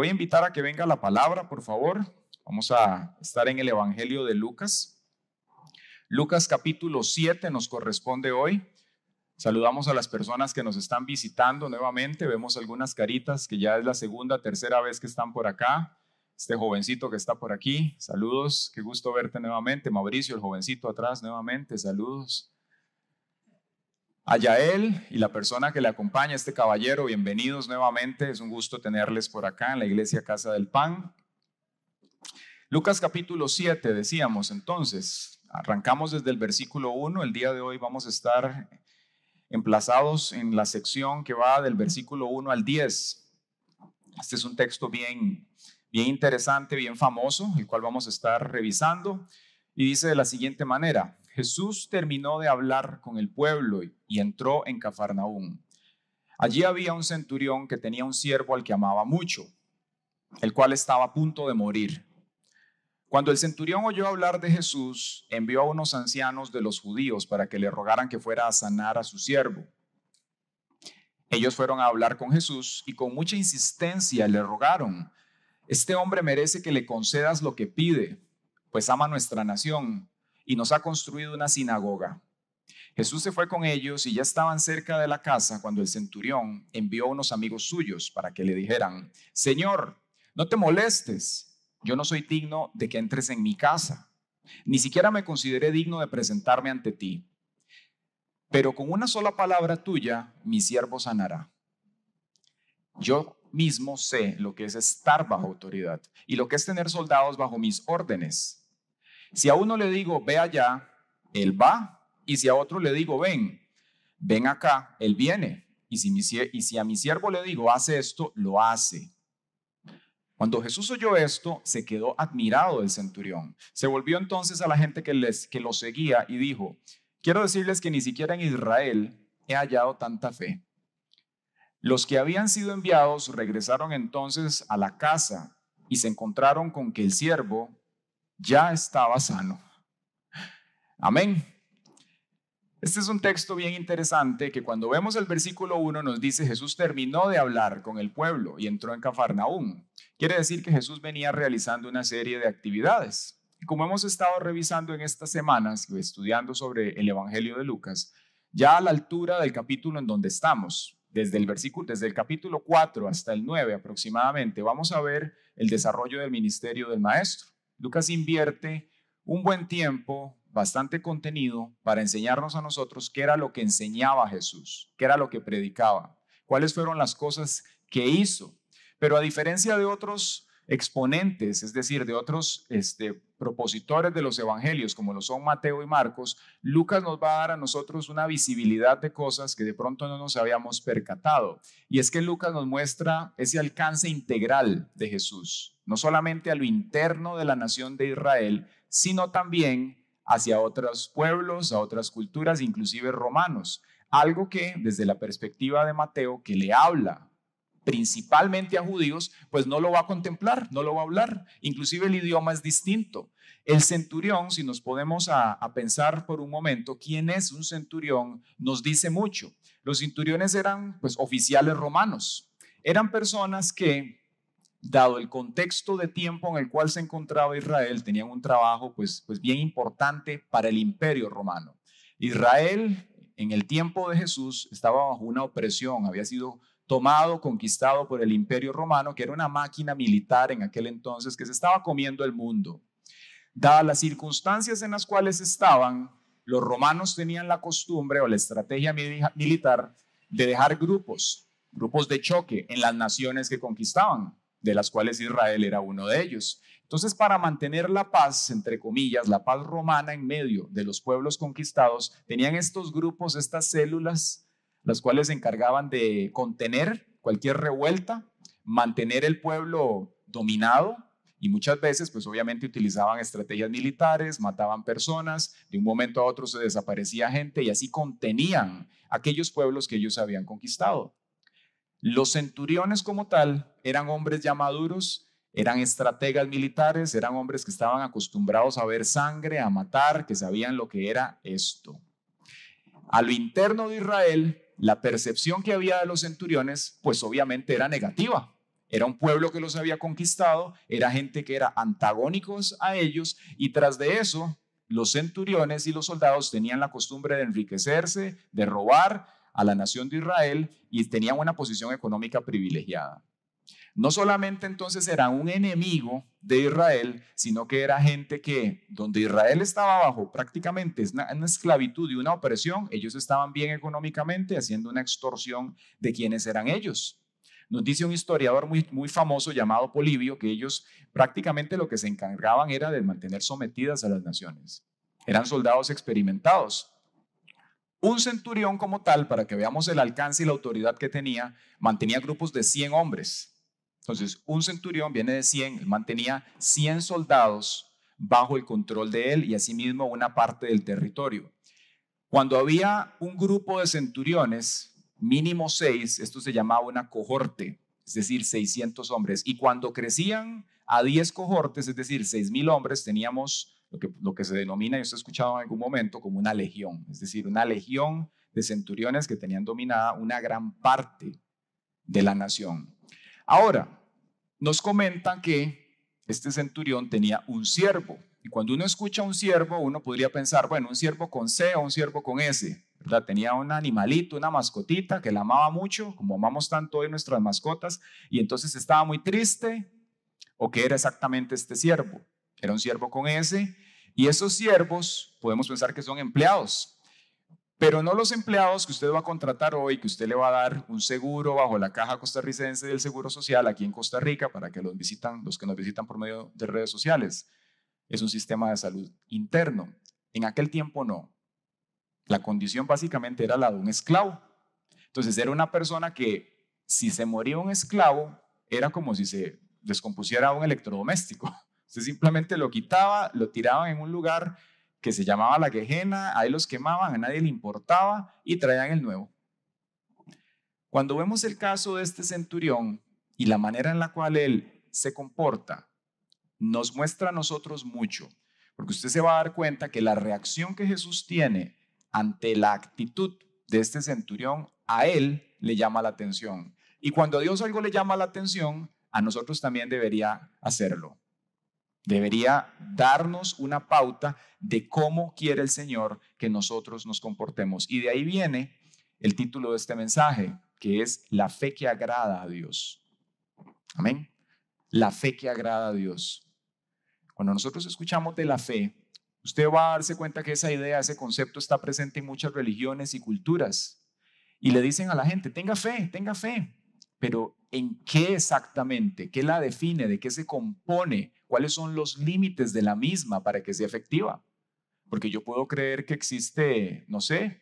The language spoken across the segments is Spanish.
voy a invitar a que venga la palabra, por favor. Vamos a estar en el Evangelio de Lucas. Lucas capítulo 7 nos corresponde hoy. Saludamos a las personas que nos están visitando nuevamente. Vemos algunas caritas que ya es la segunda, tercera vez que están por acá. Este jovencito que está por aquí, saludos, qué gusto verte nuevamente. Mauricio, el jovencito atrás nuevamente, saludos. A Yael y la persona que le acompaña, este caballero, bienvenidos nuevamente. Es un gusto tenerles por acá en la iglesia Casa del Pan. Lucas capítulo 7, decíamos entonces, arrancamos desde el versículo 1. El día de hoy vamos a estar emplazados en la sección que va del versículo 1 al 10. Este es un texto bien, bien interesante, bien famoso, el cual vamos a estar revisando. Y dice de la siguiente manera, Jesús terminó de hablar con el pueblo y entró en Cafarnaún. Allí había un centurión que tenía un siervo al que amaba mucho, el cual estaba a punto de morir. Cuando el centurión oyó hablar de Jesús, envió a unos ancianos de los judíos para que le rogaran que fuera a sanar a su siervo. Ellos fueron a hablar con Jesús y con mucha insistencia le rogaron, este hombre merece que le concedas lo que pide, pues ama nuestra nación y nos ha construido una sinagoga. Jesús se fue con ellos y ya estaban cerca de la casa cuando el centurión envió a unos amigos suyos para que le dijeran, Señor, no te molestes, yo no soy digno de que entres en mi casa, ni siquiera me consideré digno de presentarme ante ti, pero con una sola palabra tuya mi siervo sanará. Yo mismo sé lo que es estar bajo autoridad y lo que es tener soldados bajo mis órdenes si a uno le digo, ve allá, él va. Y si a otro le digo, ven, ven acá, él viene. Y si, y si a mi siervo le digo, hace esto, lo hace. Cuando Jesús oyó esto, se quedó admirado del centurión. Se volvió entonces a la gente que, les, que lo seguía y dijo, quiero decirles que ni siquiera en Israel he hallado tanta fe. Los que habían sido enviados regresaron entonces a la casa y se encontraron con que el siervo ya estaba sano. Amén. Este es un texto bien interesante que cuando vemos el versículo 1 nos dice Jesús terminó de hablar con el pueblo y entró en Cafarnaúm. Quiere decir que Jesús venía realizando una serie de actividades. como hemos estado revisando en estas semanas, estudiando sobre el Evangelio de Lucas, ya a la altura del capítulo en donde estamos, desde el, versículo, desde el capítulo 4 hasta el 9 aproximadamente, vamos a ver el desarrollo del ministerio del Maestro. Lucas invierte un buen tiempo, bastante contenido, para enseñarnos a nosotros qué era lo que enseñaba Jesús, qué era lo que predicaba, cuáles fueron las cosas que hizo. Pero a diferencia de otros exponentes, es decir, de otros este, propositores de los evangelios, como lo son Mateo y Marcos, Lucas nos va a dar a nosotros una visibilidad de cosas que de pronto no nos habíamos percatado. Y es que Lucas nos muestra ese alcance integral de Jesús, no solamente a lo interno de la nación de Israel, sino también hacia otros pueblos, a otras culturas, inclusive romanos. Algo que desde la perspectiva de Mateo, que le habla principalmente a judíos, pues no lo va a contemplar, no lo va a hablar. Inclusive el idioma es distinto. El centurión, si nos podemos a, pensar por un momento, quién es un centurión, nos dice mucho. Los centuriones eran pues oficiales romanos. Eran personas que, dado el contexto de tiempo en el cual se encontraba Israel, tenían un trabajo pues, pues bien importante para el imperio romano. Israel en el tiempo de Jesús estaba bajo una opresión, había sido tomado, conquistado por el imperio romano, que era una máquina militar en aquel entonces que se estaba comiendo el mundo. Dadas las circunstancias en las cuales estaban, los romanos tenían la costumbre o la estrategia militar de dejar grupos, grupos de choque en las naciones que conquistaban, de las cuales Israel era uno de ellos. Entonces, para mantener la paz, entre comillas, la paz romana en medio de los pueblos conquistados, tenían estos grupos, estas células las cuales se encargaban de contener cualquier revuelta, mantener el pueblo dominado y muchas veces pues obviamente utilizaban estrategias militares, mataban personas, de un momento a otro se desaparecía gente y así contenían aquellos pueblos que ellos habían conquistado. Los centuriones como tal eran hombres ya maduros, eran estrategas militares, eran hombres que estaban acostumbrados a ver sangre, a matar, que sabían lo que era esto. A lo interno de Israel la percepción que había de los centuriones, pues obviamente era negativa. Era un pueblo que los había conquistado, era gente que era antagónicos a ellos y tras de eso, los centuriones y los soldados tenían la costumbre de enriquecerse, de robar a la nación de Israel y tenían una posición económica privilegiada. No solamente entonces era un enemigo de Israel, sino que era gente que donde Israel estaba bajo prácticamente una, una esclavitud y una opresión, ellos estaban bien económicamente haciendo una extorsión de quienes eran ellos. Nos dice un historiador muy, muy famoso llamado Polibio que ellos prácticamente lo que se encargaban era de mantener sometidas a las naciones. Eran soldados experimentados. Un centurión como tal, para que veamos el alcance y la autoridad que tenía, mantenía grupos de 100 hombres. Entonces, un centurión viene de 100, mantenía 100 soldados bajo el control de él y asimismo una parte del territorio. Cuando había un grupo de centuriones, mínimo 6, esto se llamaba una cohorte, es decir, 600 hombres. Y cuando crecían a 10 cohortes, es decir, 6.000 hombres, teníamos lo que, lo que se denomina, y usted ha escuchado en algún momento, como una legión, es decir, una legión de centuriones que tenían dominada una gran parte de la nación. Ahora, nos comentan que este centurión tenía un siervo. Y cuando uno escucha un siervo, uno podría pensar, bueno, un siervo con C o un siervo con S, ¿verdad? Tenía un animalito, una mascotita que la amaba mucho, como amamos tanto hoy nuestras mascotas, y entonces estaba muy triste, o que era exactamente este siervo. Era un siervo con S, y esos siervos podemos pensar que son empleados, pero no los empleados que usted va a contratar hoy, que usted le va a dar un seguro bajo la caja costarricense del Seguro Social aquí en Costa Rica para que los visitan, los que nos visitan por medio de redes sociales. Es un sistema de salud interno. En aquel tiempo no. La condición básicamente era la de un esclavo. Entonces era una persona que si se moría un esclavo era como si se descompusiera un electrodoméstico. Usted simplemente lo quitaba, lo tiraban en un lugar que se llamaba la quejena, ahí los quemaban, a nadie le importaba y traían el nuevo. Cuando vemos el caso de este centurión y la manera en la cual él se comporta, nos muestra a nosotros mucho, porque usted se va a dar cuenta que la reacción que Jesús tiene ante la actitud de este centurión, a él le llama la atención. Y cuando a Dios algo le llama la atención, a nosotros también debería hacerlo. Debería darnos una pauta de cómo quiere el Señor que nosotros nos comportemos. Y de ahí viene el título de este mensaje, que es La fe que agrada a Dios. Amén. La fe que agrada a Dios. Cuando nosotros escuchamos de la fe, usted va a darse cuenta que esa idea, ese concepto está presente en muchas religiones y culturas. Y le dicen a la gente, tenga fe, tenga fe. Pero ¿en qué exactamente? ¿Qué la define? ¿De qué se compone? cuáles son los límites de la misma para que sea efectiva. Porque yo puedo creer que existe, no sé,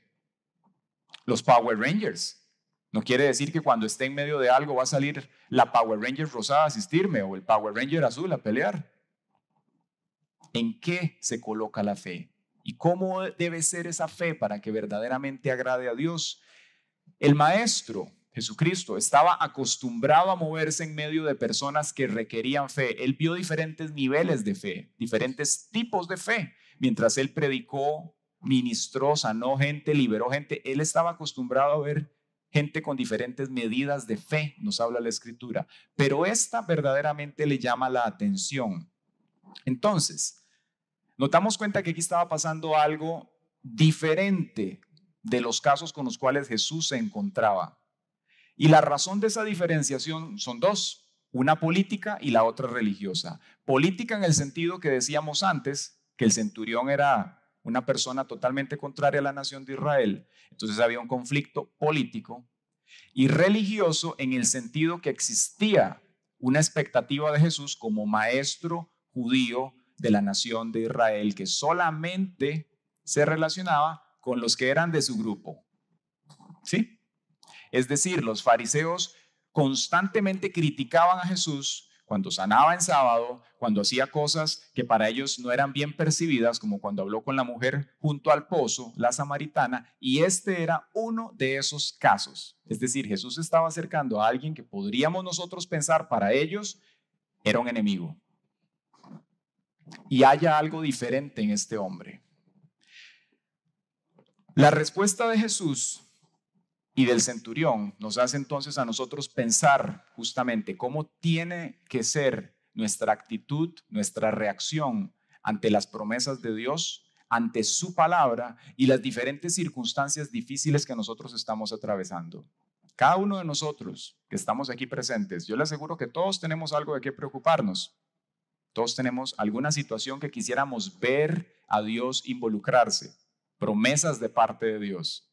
los Power Rangers. No quiere decir que cuando esté en medio de algo va a salir la Power Ranger rosada a asistirme o el Power Ranger azul a pelear. ¿En qué se coloca la fe? ¿Y cómo debe ser esa fe para que verdaderamente agrade a Dios? El maestro Jesucristo estaba acostumbrado a moverse en medio de personas que requerían fe. Él vio diferentes niveles de fe, diferentes tipos de fe. Mientras él predicó, ministró, sanó gente, liberó gente, él estaba acostumbrado a ver gente con diferentes medidas de fe, nos habla la escritura. Pero esta verdaderamente le llama la atención. Entonces, notamos cuenta que aquí estaba pasando algo diferente de los casos con los cuales Jesús se encontraba. Y la razón de esa diferenciación son dos, una política y la otra religiosa. Política en el sentido que decíamos antes, que el centurión era una persona totalmente contraria a la nación de Israel, entonces había un conflicto político, y religioso en el sentido que existía una expectativa de Jesús como maestro judío de la nación de Israel, que solamente se relacionaba con los que eran de su grupo. ¿Sí? Es decir, los fariseos constantemente criticaban a Jesús cuando sanaba en sábado, cuando hacía cosas que para ellos no eran bien percibidas, como cuando habló con la mujer junto al pozo, la samaritana, y este era uno de esos casos. Es decir, Jesús estaba acercando a alguien que podríamos nosotros pensar para ellos era un enemigo. Y haya algo diferente en este hombre. La respuesta de Jesús y del centurión nos hace entonces a nosotros pensar justamente cómo tiene que ser nuestra actitud, nuestra reacción ante las promesas de Dios, ante su palabra y las diferentes circunstancias difíciles que nosotros estamos atravesando. Cada uno de nosotros que estamos aquí presentes, yo le aseguro que todos tenemos algo de qué preocuparnos. Todos tenemos alguna situación que quisiéramos ver a Dios involucrarse, promesas de parte de Dios.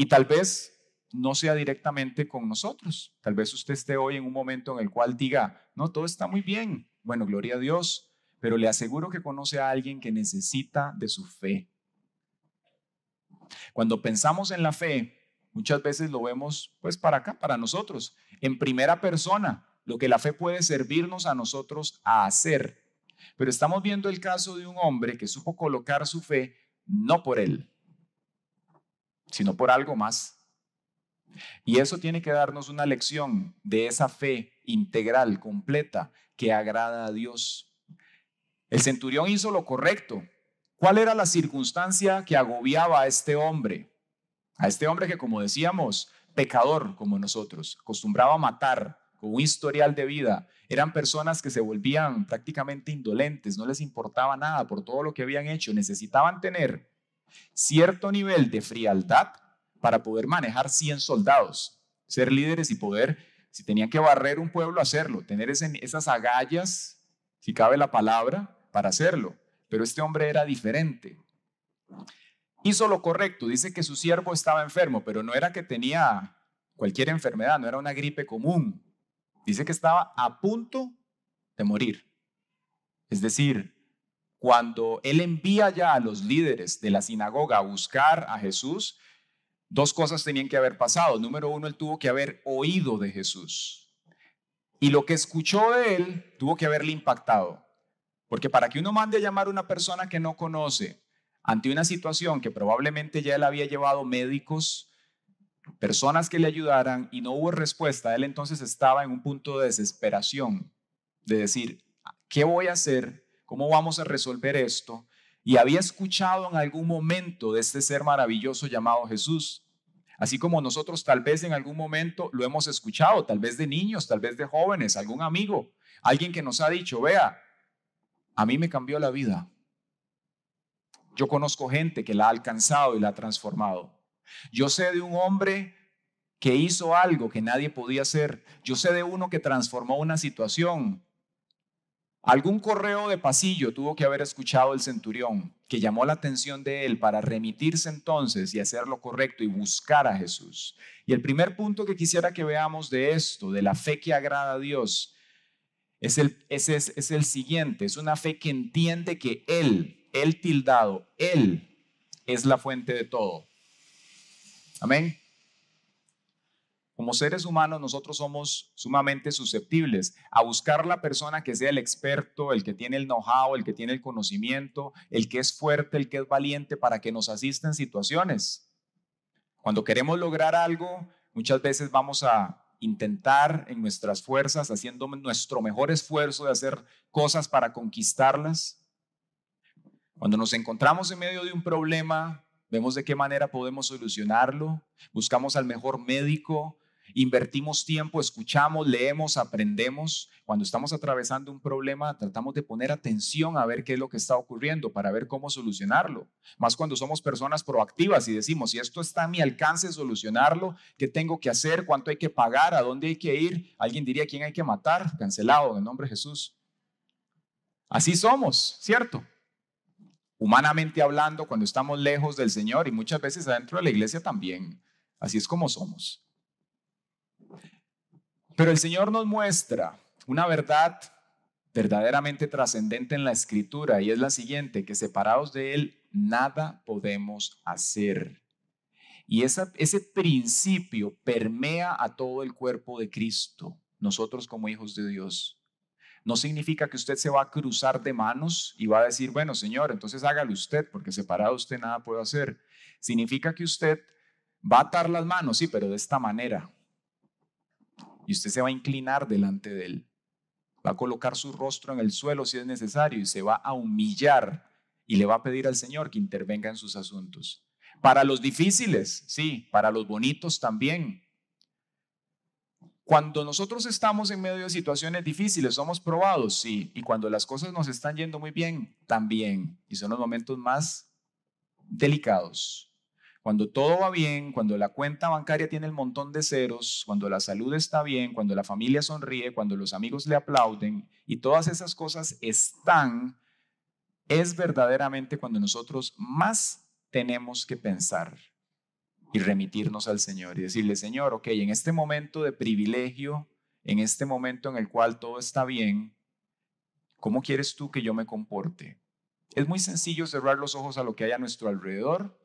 Y tal vez no sea directamente con nosotros. Tal vez usted esté hoy en un momento en el cual diga, no, todo está muy bien. Bueno, gloria a Dios, pero le aseguro que conoce a alguien que necesita de su fe. Cuando pensamos en la fe, muchas veces lo vemos pues para acá, para nosotros, en primera persona, lo que la fe puede servirnos a nosotros a hacer. Pero estamos viendo el caso de un hombre que supo colocar su fe no por él, sino por algo más. Y eso tiene que darnos una lección de esa fe integral, completa, que agrada a Dios. El centurión hizo lo correcto. ¿Cuál era la circunstancia que agobiaba a este hombre? A este hombre que, como decíamos, pecador como nosotros, acostumbraba a matar, con un historial de vida. Eran personas que se volvían prácticamente indolentes, no les importaba nada por todo lo que habían hecho. Necesitaban tener cierto nivel de frialdad para poder manejar 100 soldados, ser líderes y poder, si tenían que barrer un pueblo, hacerlo, tener esas agallas, si cabe la palabra, para hacerlo. Pero este hombre era diferente. Hizo lo correcto, dice que su siervo estaba enfermo, pero no era que tenía cualquier enfermedad, no era una gripe común. Dice que estaba a punto de morir. Es decir, cuando él envía ya a los líderes de la sinagoga a buscar a Jesús, dos cosas tenían que haber pasado. Número uno, él tuvo que haber oído de Jesús. Y lo que escuchó de él tuvo que haberle impactado. Porque para que uno mande a llamar a una persona que no conoce ante una situación que probablemente ya él había llevado médicos, personas que le ayudaran y no hubo respuesta, él entonces estaba en un punto de desesperación, de decir, ¿qué voy a hacer ¿Cómo vamos a resolver esto? Y había escuchado en algún momento de este ser maravilloso llamado Jesús. Así como nosotros tal vez en algún momento lo hemos escuchado, tal vez de niños, tal vez de jóvenes, algún amigo, alguien que nos ha dicho, vea, a mí me cambió la vida. Yo conozco gente que la ha alcanzado y la ha transformado. Yo sé de un hombre que hizo algo que nadie podía hacer. Yo sé de uno que transformó una situación. Algún correo de pasillo tuvo que haber escuchado el centurión, que llamó la atención de él para remitirse entonces y hacer lo correcto y buscar a Jesús. Y el primer punto que quisiera que veamos de esto, de la fe que agrada a Dios, es el, es, el siguiente, es una fe que entiende que Él, Él tildado, Él es la fuente de todo. Amén. Como seres humanos nosotros somos sumamente susceptibles a buscar la persona que sea el experto, el que tiene el know-how, el que tiene el conocimiento, el que es fuerte, el que es valiente para que nos asista en situaciones. Cuando queremos lograr algo, muchas veces vamos a intentar en nuestras fuerzas, haciendo nuestro mejor esfuerzo de hacer cosas para conquistarlas. Cuando nos encontramos en medio de un problema, vemos de qué manera podemos solucionarlo, buscamos al mejor médico, Invertimos tiempo, escuchamos, leemos, aprendemos. Cuando estamos atravesando un problema, tratamos de poner atención a ver qué es lo que está ocurriendo para ver cómo solucionarlo. Más cuando somos personas proactivas y decimos, si esto está a mi alcance solucionarlo, ¿qué tengo que hacer? ¿Cuánto hay que pagar? ¿A dónde hay que ir? Alguien diría, ¿quién hay que matar? Cancelado, en nombre de Jesús. Así somos, ¿cierto? Humanamente hablando, cuando estamos lejos del Señor y muchas veces adentro de la iglesia también. Así es como somos. Pero el Señor nos muestra una verdad verdaderamente trascendente en la escritura y es la siguiente, que separados de Él nada podemos hacer. Y ese principio permea a todo el cuerpo de Cristo, nosotros como hijos de Dios. No significa que usted se va a cruzar de manos y va a decir, bueno, Señor, entonces hágalo usted, porque separado usted nada puedo hacer. Significa que usted va a atar las manos, sí, pero de esta manera, y usted se va a inclinar delante de él. Va a colocar su rostro en el suelo si es necesario y se va a humillar y le va a pedir al Señor que intervenga en sus asuntos. Para los difíciles, sí, para los bonitos también. Cuando nosotros estamos en medio de situaciones difíciles, somos probados, sí, y cuando las cosas nos están yendo muy bien, también, y son los momentos más delicados. Cuando todo va bien, cuando la cuenta bancaria tiene el montón de ceros, cuando la salud está bien, cuando la familia sonríe, cuando los amigos le aplauden y todas esas cosas están, es verdaderamente cuando nosotros más tenemos que pensar y remitirnos al Señor y decirle, Señor, ok, en este momento de privilegio, en este momento en el cual todo está bien, ¿cómo quieres tú que yo me comporte? Es muy sencillo cerrar los ojos a lo que hay a nuestro alrededor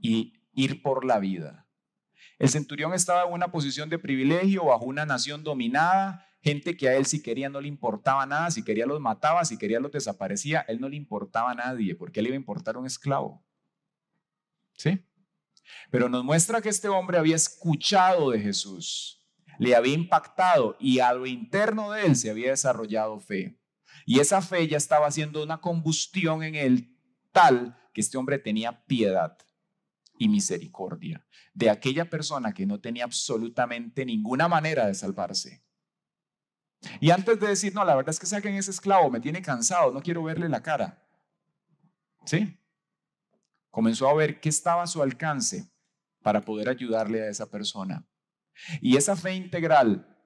y ir por la vida. El centurión estaba en una posición de privilegio bajo una nación dominada, gente que a él si quería no le importaba nada, si quería los mataba, si quería los desaparecía, él no le importaba a nadie, porque le iba a importar un esclavo. ¿Sí? Pero nos muestra que este hombre había escuchado de Jesús, le había impactado y a lo interno de él se había desarrollado fe. Y esa fe ya estaba haciendo una combustión en él tal que este hombre tenía piedad y misericordia de aquella persona que no tenía absolutamente ninguna manera de salvarse. Y antes de decir, no, la verdad es que saquen ese esclavo, me tiene cansado, no quiero verle la cara. ¿Sí? Comenzó a ver qué estaba a su alcance para poder ayudarle a esa persona. Y esa fe integral,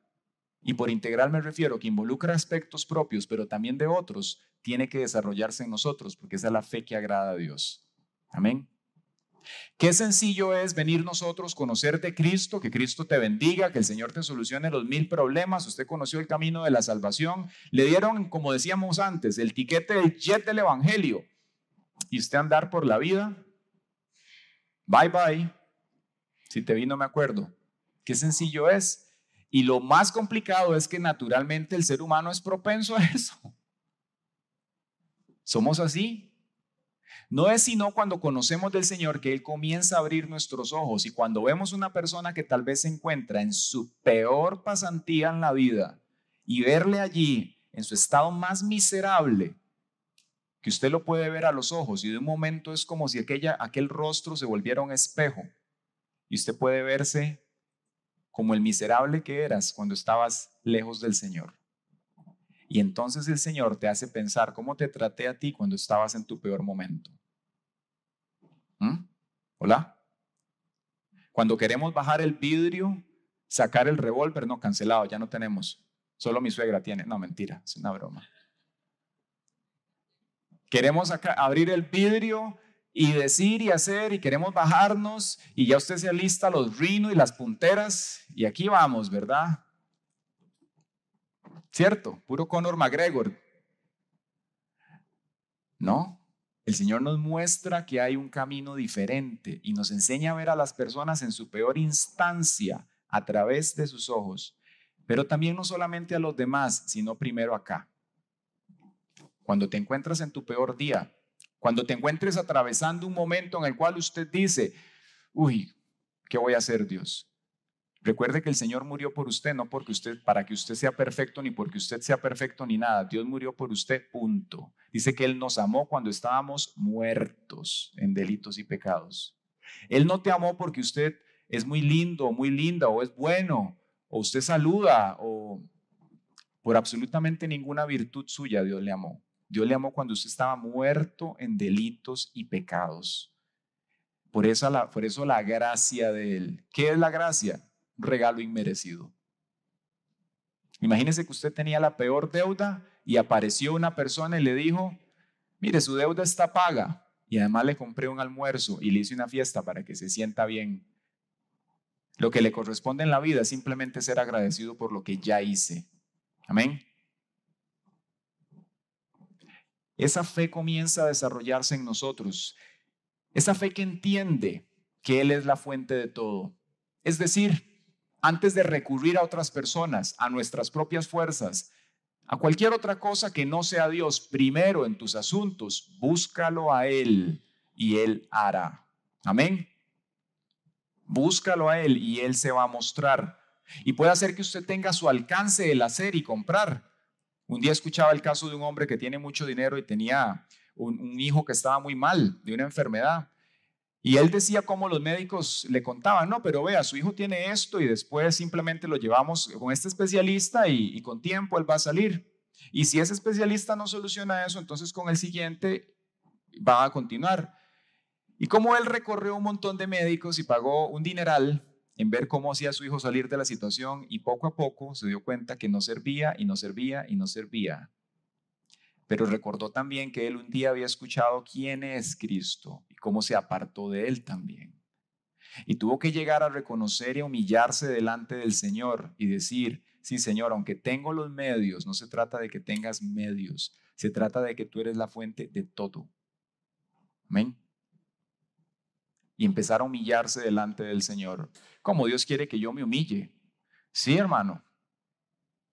y por integral me refiero que involucra aspectos propios, pero también de otros, tiene que desarrollarse en nosotros, porque esa es la fe que agrada a Dios. Amén. Qué sencillo es venir nosotros, conocer de Cristo, que Cristo te bendiga, que el Señor te solucione los mil problemas. Usted conoció el camino de la salvación. Le dieron, como decíamos antes, el tiquete del jet del Evangelio. Y usted andar por la vida. Bye bye. Si te vi, no me acuerdo. Qué sencillo es. Y lo más complicado es que naturalmente el ser humano es propenso a eso. Somos así. No es sino cuando conocemos del Señor que Él comienza a abrir nuestros ojos y cuando vemos una persona que tal vez se encuentra en su peor pasantía en la vida y verle allí en su estado más miserable, que usted lo puede ver a los ojos y de un momento es como si aquella, aquel rostro se volviera un espejo y usted puede verse como el miserable que eras cuando estabas lejos del Señor. Y entonces el Señor te hace pensar cómo te traté a ti cuando estabas en tu peor momento. ¿Mm? ¿Hola? Cuando queremos bajar el vidrio, sacar el revólver, no, cancelado, ya no tenemos. Solo mi suegra tiene. No, mentira, es una broma. Queremos abrir el vidrio y decir y hacer y queremos bajarnos y ya usted se alista los rinos y las punteras y aquí vamos, ¿verdad? ¿Cierto? Puro Conor McGregor. ¿No? El Señor nos muestra que hay un camino diferente y nos enseña a ver a las personas en su peor instancia a través de sus ojos, pero también no solamente a los demás, sino primero acá. Cuando te encuentras en tu peor día, cuando te encuentres atravesando un momento en el cual usted dice, uy, ¿qué voy a hacer Dios? Recuerde que el Señor murió por usted, no porque usted, para que usted sea perfecto, ni porque usted sea perfecto, ni nada. Dios murió por usted, punto. Dice que Él nos amó cuando estábamos muertos en delitos y pecados. Él no te amó porque usted es muy lindo, muy linda, o es bueno, o usted saluda, o por absolutamente ninguna virtud suya Dios le amó. Dios le amó cuando usted estaba muerto en delitos y pecados. Por eso la, por eso la gracia de Él. ¿Qué es la gracia? regalo inmerecido. Imagínese que usted tenía la peor deuda y apareció una persona y le dijo, mire, su deuda está paga y además le compré un almuerzo y le hice una fiesta para que se sienta bien. Lo que le corresponde en la vida es simplemente ser agradecido por lo que ya hice. Amén. Esa fe comienza a desarrollarse en nosotros. Esa fe que entiende que Él es la fuente de todo. Es decir, antes de recurrir a otras personas, a nuestras propias fuerzas, a cualquier otra cosa que no sea Dios, primero en tus asuntos, búscalo a Él y Él hará. Amén. Búscalo a Él y Él se va a mostrar. Y puede hacer que usted tenga su alcance el hacer y comprar. Un día escuchaba el caso de un hombre que tiene mucho dinero y tenía un hijo que estaba muy mal de una enfermedad. Y él decía cómo los médicos le contaban, no, pero vea, su hijo tiene esto y después simplemente lo llevamos con este especialista y, con tiempo él va a salir. Y si ese especialista no soluciona eso, entonces con el siguiente va a continuar. Y como él recorrió un montón de médicos y pagó un dineral en ver cómo hacía su hijo salir de la situación y poco a poco se dio cuenta que no servía y no servía y no servía. Pero recordó también que él un día había escuchado quién es Cristo cómo se apartó de él también. Y tuvo que llegar a reconocer y humillarse delante del Señor y decir, sí Señor, aunque tengo los medios, no se trata de que tengas medios, se trata de que tú eres la fuente de todo. Amén. Y empezar a humillarse delante del Señor, como Dios quiere que yo me humille. Sí, hermano.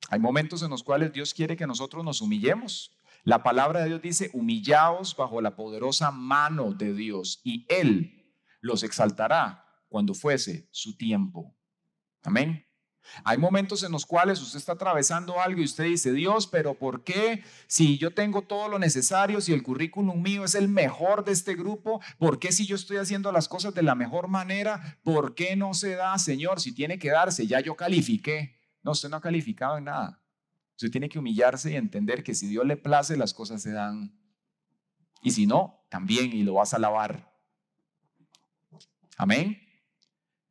Hay momentos en los cuales Dios quiere que nosotros nos humillemos. La palabra de Dios dice, humillaos bajo la poderosa mano de Dios y Él los exaltará cuando fuese su tiempo. Amén. Hay momentos en los cuales usted está atravesando algo y usted dice, Dios, pero ¿por qué? Si yo tengo todo lo necesario, si el currículum mío es el mejor de este grupo, ¿por qué si yo estoy haciendo las cosas de la mejor manera? ¿Por qué no se da, Señor? Si tiene que darse, ya yo califiqué. No, usted no ha calificado en nada. Usted tiene que humillarse y entender que si Dios le place, las cosas se dan. Y si no, también, y lo vas a alabar. Amén.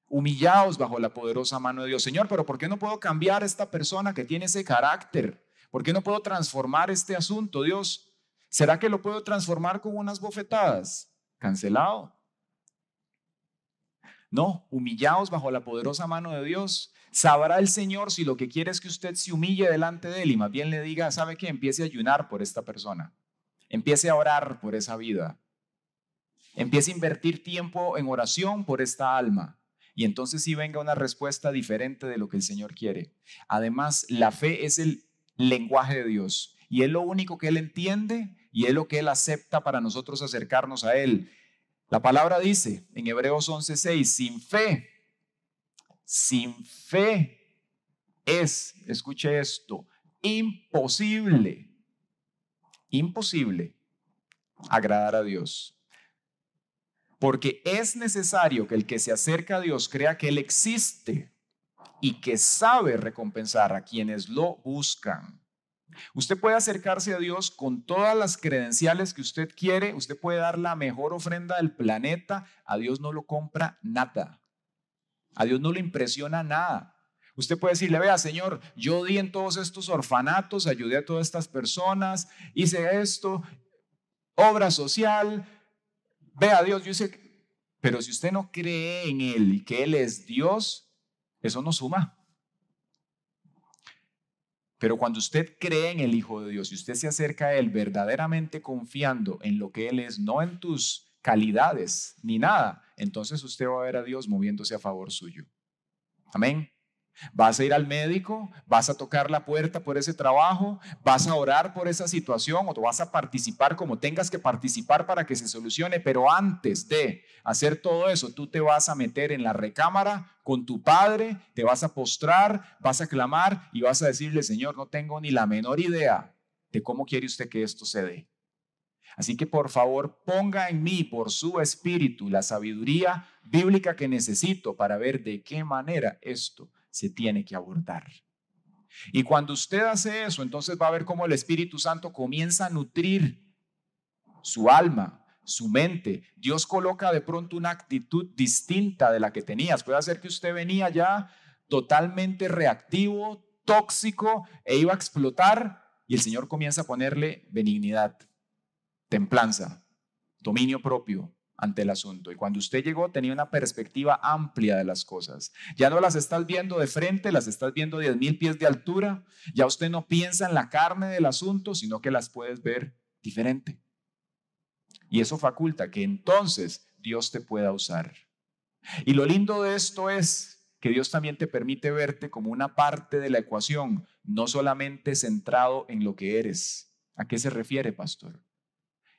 Humillaos bajo la poderosa mano de Dios. Señor, pero ¿por qué no puedo cambiar a esta persona que tiene ese carácter? ¿Por qué no puedo transformar este asunto, Dios? ¿Será que lo puedo transformar con unas bofetadas? Cancelado. No, humillaos bajo la poderosa mano de Dios. Sabrá el Señor si lo que quiere es que usted se humille delante de Él y más bien le diga, ¿sabe qué? Empiece a ayunar por esta persona. Empiece a orar por esa vida. Empiece a invertir tiempo en oración por esta alma. Y entonces si venga una respuesta diferente de lo que el Señor quiere. Además, la fe es el lenguaje de Dios. Y es lo único que Él entiende y es lo que Él acepta para nosotros acercarnos a Él. La palabra dice en Hebreos 11:6, sin fe, sin fe es, escuche esto, imposible, imposible agradar a Dios. Porque es necesario que el que se acerca a Dios crea que Él existe y que sabe recompensar a quienes lo buscan. Usted puede acercarse a Dios con todas las credenciales que usted quiere, usted puede dar la mejor ofrenda del planeta, a Dios no lo compra nada, a Dios no le impresiona nada. Usted puede decirle, vea, Señor, yo di en todos estos orfanatos, ayudé a todas estas personas, hice esto, obra social, vea Dios, yo hice... Pero si usted no cree en Él y que Él es Dios, eso no suma. Pero cuando usted cree en el Hijo de Dios y usted se acerca a Él verdaderamente confiando en lo que Él es, no en tus calidades ni nada, entonces usted va a ver a Dios moviéndose a favor suyo. Amén. Vas a ir al médico, vas a tocar la puerta por ese trabajo, vas a orar por esa situación o vas a participar como tengas que participar para que se solucione, pero antes de hacer todo eso, tú te vas a meter en la recámara con tu padre, te vas a postrar, vas a clamar y vas a decirle, Señor, no tengo ni la menor idea de cómo quiere usted que esto se dé. Así que por favor ponga en mí por su espíritu la sabiduría bíblica que necesito para ver de qué manera esto se tiene que abordar Y cuando usted hace eso, entonces va a ver cómo el Espíritu Santo comienza a nutrir su alma, su mente. Dios coloca de pronto una actitud distinta de la que tenías. Puede ser que usted venía ya totalmente reactivo, tóxico e iba a explotar y el Señor comienza a ponerle benignidad, templanza, dominio propio, ante el asunto. Y cuando usted llegó tenía una perspectiva amplia de las cosas. Ya no las estás viendo de frente, las estás viendo 10 mil pies de altura. Ya usted no piensa en la carne del asunto, sino que las puedes ver diferente. Y eso faculta que entonces Dios te pueda usar. Y lo lindo de esto es que Dios también te permite verte como una parte de la ecuación, no solamente centrado en lo que eres. ¿A qué se refiere, pastor?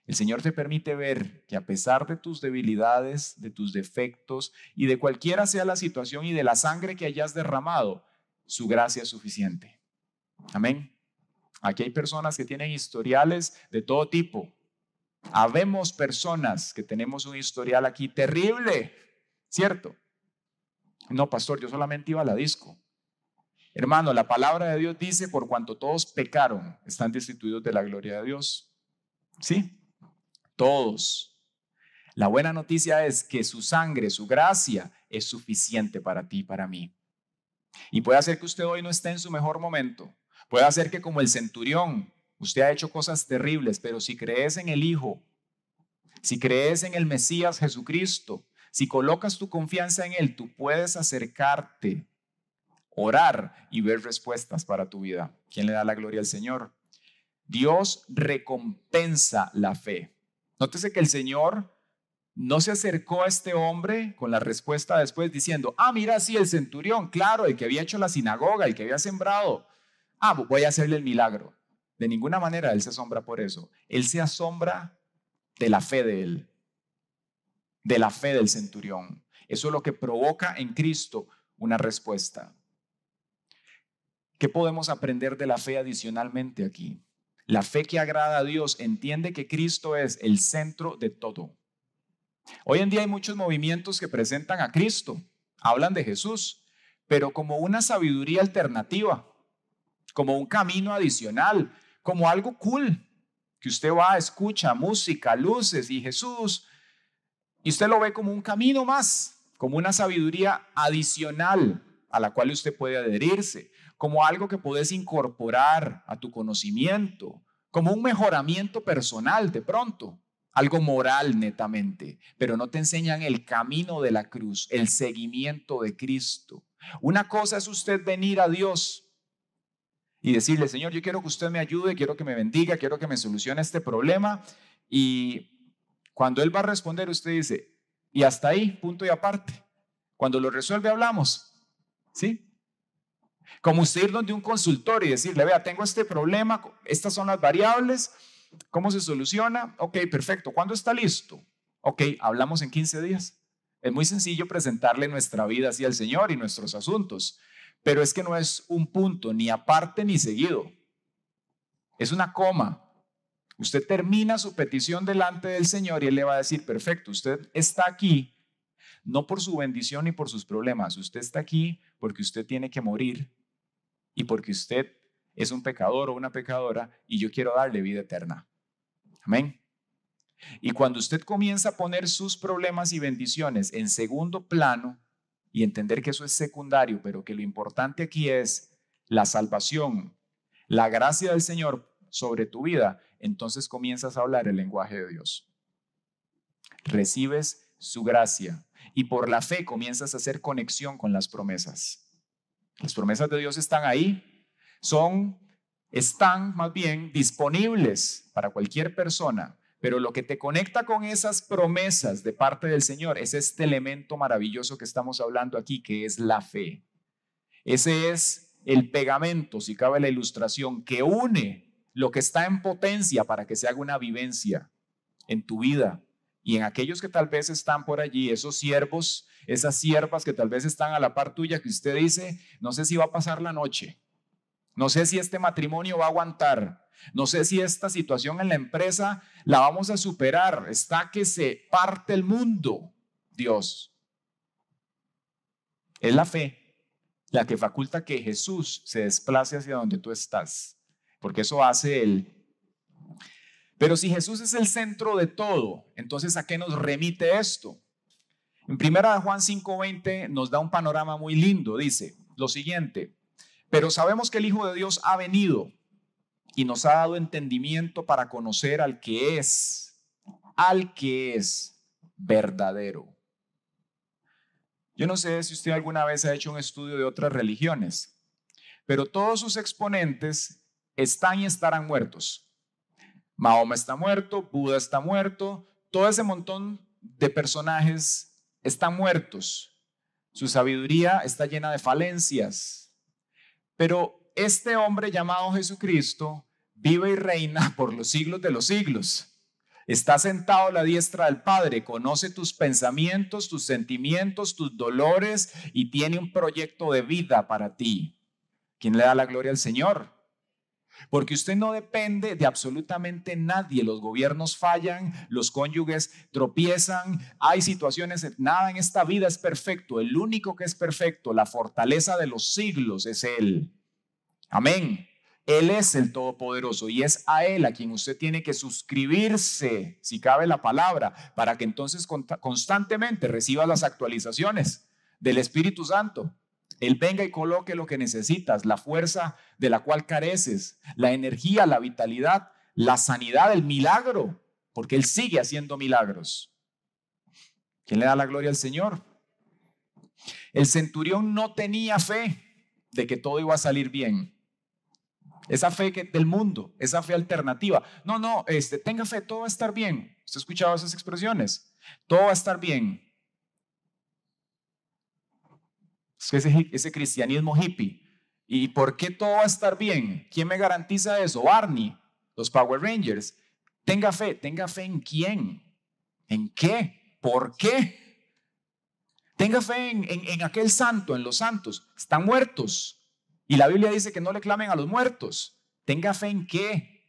El Señor te permite ver que a pesar de tus debilidades, de tus defectos y de cualquiera sea la situación y de la sangre que hayas derramado, su gracia es suficiente. Amén. Aquí hay personas que tienen historiales de todo tipo. Habemos personas que tenemos un historial aquí terrible, ¿cierto? No, pastor, yo solamente iba a la disco. Hermano, la palabra de Dios dice, por cuanto todos pecaron, están destituidos de la gloria de Dios. ¿Sí? todos. La buena noticia es que su sangre, su gracia, es suficiente para ti y para mí. Y puede hacer que usted hoy no esté en su mejor momento. Puede hacer que como el centurión, usted ha hecho cosas terribles, pero si crees en el Hijo, si crees en el Mesías Jesucristo, si colocas tu confianza en Él, tú puedes acercarte, orar y ver respuestas para tu vida. ¿Quién le da la gloria al Señor? Dios recompensa la fe. Nótese que el Señor no se acercó a este hombre con la respuesta después diciendo, ah, mira, sí, el centurión, claro, el que había hecho la sinagoga, el que había sembrado, ah, voy a hacerle el milagro. De ninguna manera él se asombra por eso. Él se asombra de la fe de él, de la fe del centurión. Eso es lo que provoca en Cristo una respuesta. ¿Qué podemos aprender de la fe adicionalmente aquí? La fe que agrada a Dios entiende que Cristo es el centro de todo. Hoy en día hay muchos movimientos que presentan a Cristo, hablan de Jesús, pero como una sabiduría alternativa, como un camino adicional, como algo cool, que usted va, escucha música, luces y Jesús, y usted lo ve como un camino más, como una sabiduría adicional a la cual usted puede adherirse, como algo que podés incorporar a tu conocimiento, como un mejoramiento personal de pronto, algo moral netamente, pero no te enseñan el camino de la cruz, el seguimiento de Cristo. Una cosa es usted venir a Dios y decirle, Señor, yo quiero que usted me ayude, quiero que me bendiga, quiero que me solucione este problema. Y cuando Él va a responder, usted dice, y hasta ahí, punto y aparte. Cuando lo resuelve, hablamos. ¿Sí? Como usted ir donde un consultor y decirle, vea, tengo este problema, estas son las variables, ¿cómo se soluciona? Ok, perfecto. ¿Cuándo está listo? Ok, hablamos en 15 días. Es muy sencillo presentarle nuestra vida así al Señor y nuestros asuntos, pero es que no es un punto ni aparte ni seguido. Es una coma. Usted termina su petición delante del Señor y Él le va a decir, perfecto, usted está aquí, no por su bendición ni por sus problemas, usted está aquí porque usted tiene que morir y porque usted es un pecador o una pecadora y yo quiero darle vida eterna. Amén. Y cuando usted comienza a poner sus problemas y bendiciones en segundo plano y entender que eso es secundario, pero que lo importante aquí es la salvación, la gracia del Señor sobre tu vida, entonces comienzas a hablar el lenguaje de Dios. Recibes su gracia y por la fe comienzas a hacer conexión con las promesas. Las promesas de Dios están ahí, son, están más bien disponibles para cualquier persona, pero lo que te conecta con esas promesas de parte del Señor es este elemento maravilloso que estamos hablando aquí, que es la fe. Ese es el pegamento, si cabe la ilustración, que une lo que está en potencia para que se haga una vivencia en tu vida, y en aquellos que tal vez están por allí, esos siervos, esas siervas que tal vez están a la par tuya, que usted dice, no sé si va a pasar la noche, no sé si este matrimonio va a aguantar, no sé si esta situación en la empresa la vamos a superar, está que se parte el mundo, Dios. Es la fe la que faculta que Jesús se desplace hacia donde tú estás, porque eso hace el pero si Jesús es el centro de todo, entonces ¿a qué nos remite esto? En primera Juan 5:20 nos da un panorama muy lindo, dice lo siguiente: "Pero sabemos que el Hijo de Dios ha venido y nos ha dado entendimiento para conocer al que es, al que es verdadero." Yo no sé si usted alguna vez ha hecho un estudio de otras religiones, pero todos sus exponentes están y estarán muertos. Mahoma está muerto, Buda está muerto, todo ese montón de personajes están muertos. Su sabiduría está llena de falencias. Pero este hombre llamado Jesucristo vive y reina por los siglos de los siglos. Está sentado a la diestra del Padre, conoce tus pensamientos, tus sentimientos, tus dolores y tiene un proyecto de vida para ti. ¿Quién le da la gloria al Señor? Porque usted no depende de absolutamente nadie. Los gobiernos fallan, los cónyuges tropiezan, hay situaciones, nada en esta vida es perfecto. El único que es perfecto, la fortaleza de los siglos es Él. Amén. Él es el Todopoderoso y es a Él a quien usted tiene que suscribirse, si cabe la palabra, para que entonces constantemente reciba las actualizaciones del Espíritu Santo. Él venga y coloque lo que necesitas, la fuerza de la cual careces, la energía, la vitalidad, la sanidad, el milagro, porque Él sigue haciendo milagros. ¿Quién le da la gloria al Señor? El centurión no tenía fe de que todo iba a salir bien. Esa fe que, del mundo, esa fe alternativa. No, no, este, tenga fe, todo va a estar bien. ¿Usted ha escuchado esas expresiones? Todo va a estar bien. ese, cristianismo hippie. ¿Y por qué todo va a estar bien? ¿Quién me garantiza eso? Barney, los Power Rangers. Tenga fe, tenga fe en quién, en qué, por qué. Tenga fe en, aquel santo, en los santos. Están muertos. Y la Biblia dice que no le clamen a los muertos. Tenga fe en qué.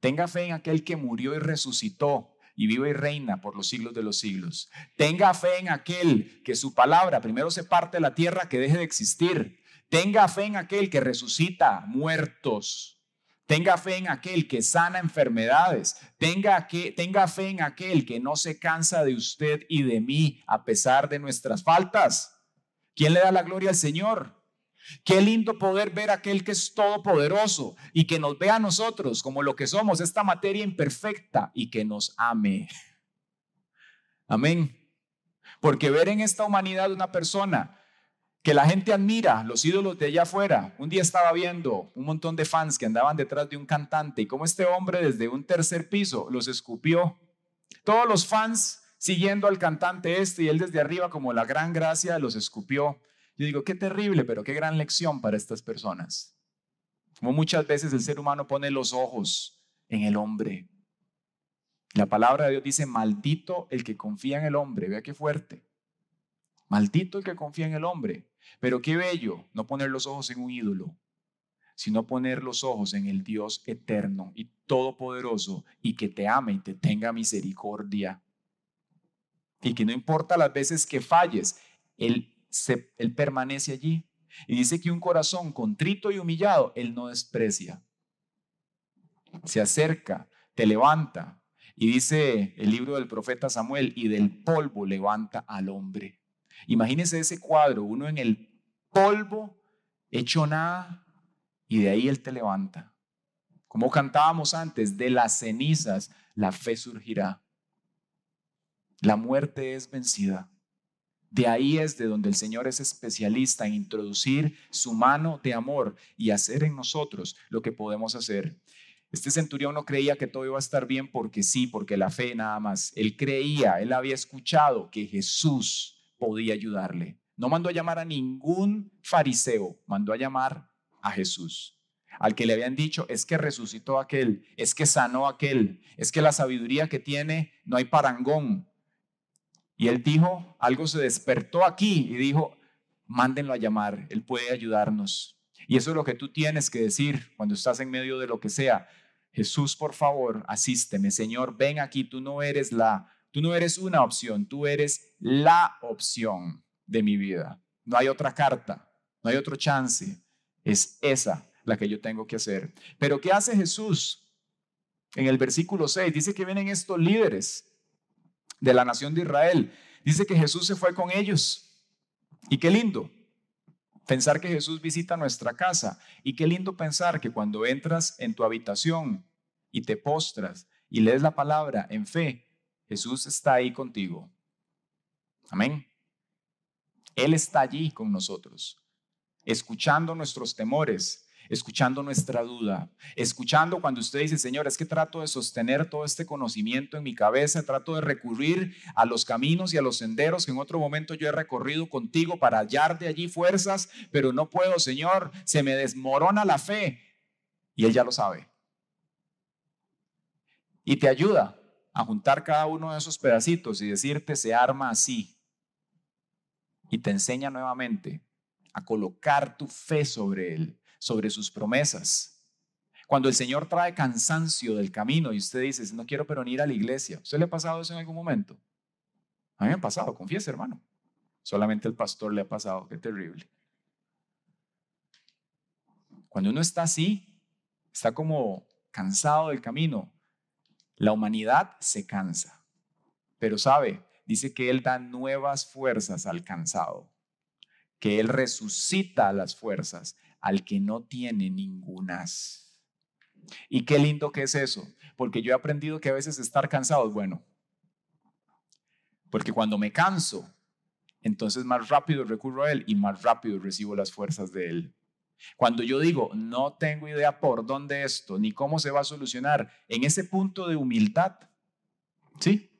Tenga fe en aquel que murió y resucitó y vive y reina por los siglos de los siglos. Tenga fe en aquel que su palabra primero se parte de la tierra, que deje de existir. Tenga fe en aquel que resucita muertos. Tenga fe en aquel que sana enfermedades. Tenga, que, tenga fe en aquel que no se cansa de usted y de mí a pesar de nuestras faltas. ¿Quién le da la gloria al Señor? Qué lindo poder ver aquel que es todopoderoso y que nos vea a nosotros como lo que somos, esta materia imperfecta y que nos ame. Amén. Porque ver en esta humanidad una persona que la gente admira, los ídolos de allá afuera. Un día estaba viendo un montón de fans que andaban detrás de un cantante y cómo este hombre desde un tercer piso los escupió. Todos los fans siguiendo al cantante este y él desde arriba como la gran gracia los escupió. Yo digo, qué terrible, pero qué gran lección para estas personas. Como muchas veces el ser humano pone los ojos en el hombre. La palabra de Dios dice, maldito el que confía en el hombre. Vea qué fuerte. Maldito el que confía en el hombre. Pero qué bello no poner los ojos en un ídolo, sino poner los ojos en el Dios eterno y todopoderoso y que te ame y te tenga misericordia. Y que no importa las veces que falles, Él él permanece allí. Y dice que un corazón contrito y humillado, Él no desprecia. Se acerca, te levanta. Y dice el libro del profeta Samuel, y del polvo levanta al hombre. Imagínense ese cuadro, uno en el polvo, hecho nada, y de ahí Él te levanta. Como cantábamos antes, de las cenizas la fe surgirá. La muerte es vencida. De ahí es de donde el Señor es especialista en introducir su mano de amor y hacer en nosotros lo que podemos hacer. Este centurión no creía que todo iba a estar bien porque sí, porque la fe nada más. Él creía, él había escuchado que Jesús podía ayudarle. No mandó a llamar a ningún fariseo, mandó a llamar a Jesús al que le habían dicho, es que resucitó aquel, es que sanó aquel, es que la sabiduría que tiene no hay parangón, y él dijo, algo se despertó aquí y dijo, mándenlo a llamar, él puede ayudarnos. Y eso es lo que tú tienes que decir cuando estás en medio de lo que sea. Jesús, por favor, asísteme, Señor, ven aquí, tú no eres la, tú no eres una opción, tú eres la opción de mi vida. No hay otra carta, no hay otro chance, es esa la que yo tengo que hacer. Pero ¿qué hace Jesús? En el versículo 6 dice que vienen estos líderes de la nación de Israel. Dice que Jesús se fue con ellos. Y qué lindo pensar que Jesús visita nuestra casa. Y qué lindo pensar que cuando entras en tu habitación y te postras y lees la palabra en fe, Jesús está ahí contigo. Amén. Él está allí con nosotros, escuchando nuestros temores, escuchando nuestra duda, escuchando cuando usted dice, Señor, es que trato de sostener todo este conocimiento en mi cabeza, trato de recurrir a los caminos y a los senderos que en otro momento yo he recorrido contigo para hallar de allí fuerzas, pero no puedo, Señor, se me desmorona la fe. Y Él ya lo sabe. Y te ayuda a juntar cada uno de esos pedacitos y decirte, se arma así. Y te enseña nuevamente a colocar tu fe sobre Él, sobre sus promesas. Cuando el Señor trae cansancio del camino y usted dice, no quiero pero ni ir a la iglesia, ¿usted le ha pasado eso en algún momento? A mí me ha pasado, confiese hermano. Solamente el pastor le ha pasado, qué terrible. Cuando uno está así, está como cansado del camino, la humanidad se cansa. Pero sabe, dice que Él da nuevas fuerzas al cansado, que Él resucita las fuerzas al que no tiene ningunas. Y qué lindo que es eso, porque yo he aprendido que a veces estar cansado es bueno. Porque cuando me canso, entonces más rápido recurro a Él y más rápido recibo las fuerzas de Él. Cuando yo digo, no tengo idea por dónde esto, ni cómo se va a solucionar, en ese punto de humildad, ¿sí?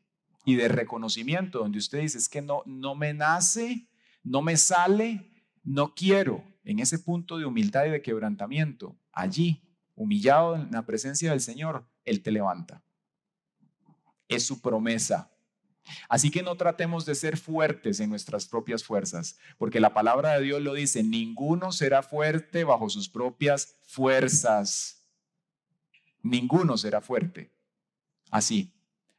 Y de reconocimiento, donde usted dice, es que no, no me nace, no me sale, no quiero, en ese punto de humildad y de quebrantamiento, allí, humillado en la presencia del Señor, Él te levanta. Es su promesa. Así que no tratemos de ser fuertes en nuestras propias fuerzas, porque la palabra de Dios lo dice, ninguno será fuerte bajo sus propias fuerzas. Ninguno será fuerte. Así,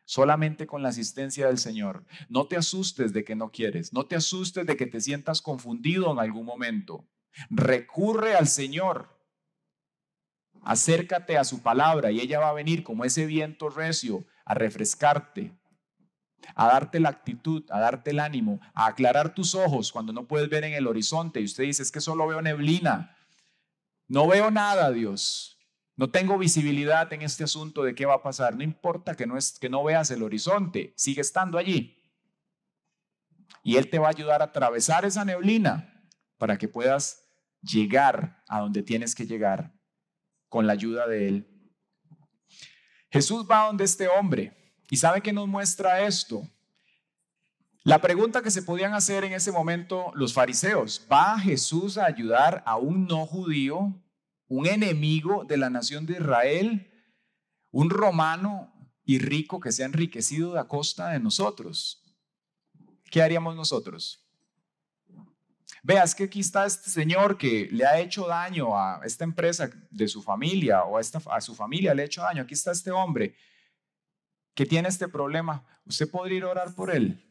solamente con la asistencia del Señor. No te asustes de que no quieres, no te asustes de que te sientas confundido en algún momento. Recurre al Señor. Acércate a su palabra y ella va a venir como ese viento recio a refrescarte, a darte la actitud, a darte el ánimo, a aclarar tus ojos cuando no puedes ver en el horizonte y usted dice, es que solo veo neblina, no veo nada, Dios. No tengo visibilidad en este asunto de qué va a pasar. No importa que no, es, que no veas el horizonte, sigue estando allí. Y Él te va a ayudar a atravesar esa neblina para que puedas llegar a donde tienes que llegar con la ayuda de Él. Jesús va donde este hombre y sabe que nos muestra esto. La pregunta que se podían hacer en ese momento los fariseos, ¿va Jesús a ayudar a un no judío, un enemigo de la nación de Israel, un romano y rico que se ha enriquecido a costa de nosotros? ¿Qué haríamos nosotros? vea, que aquí está este señor que le ha hecho daño a esta empresa de su familia o a, su familia le ha hecho daño, aquí está este hombre que tiene este problema, ¿usted podría ir a orar por él?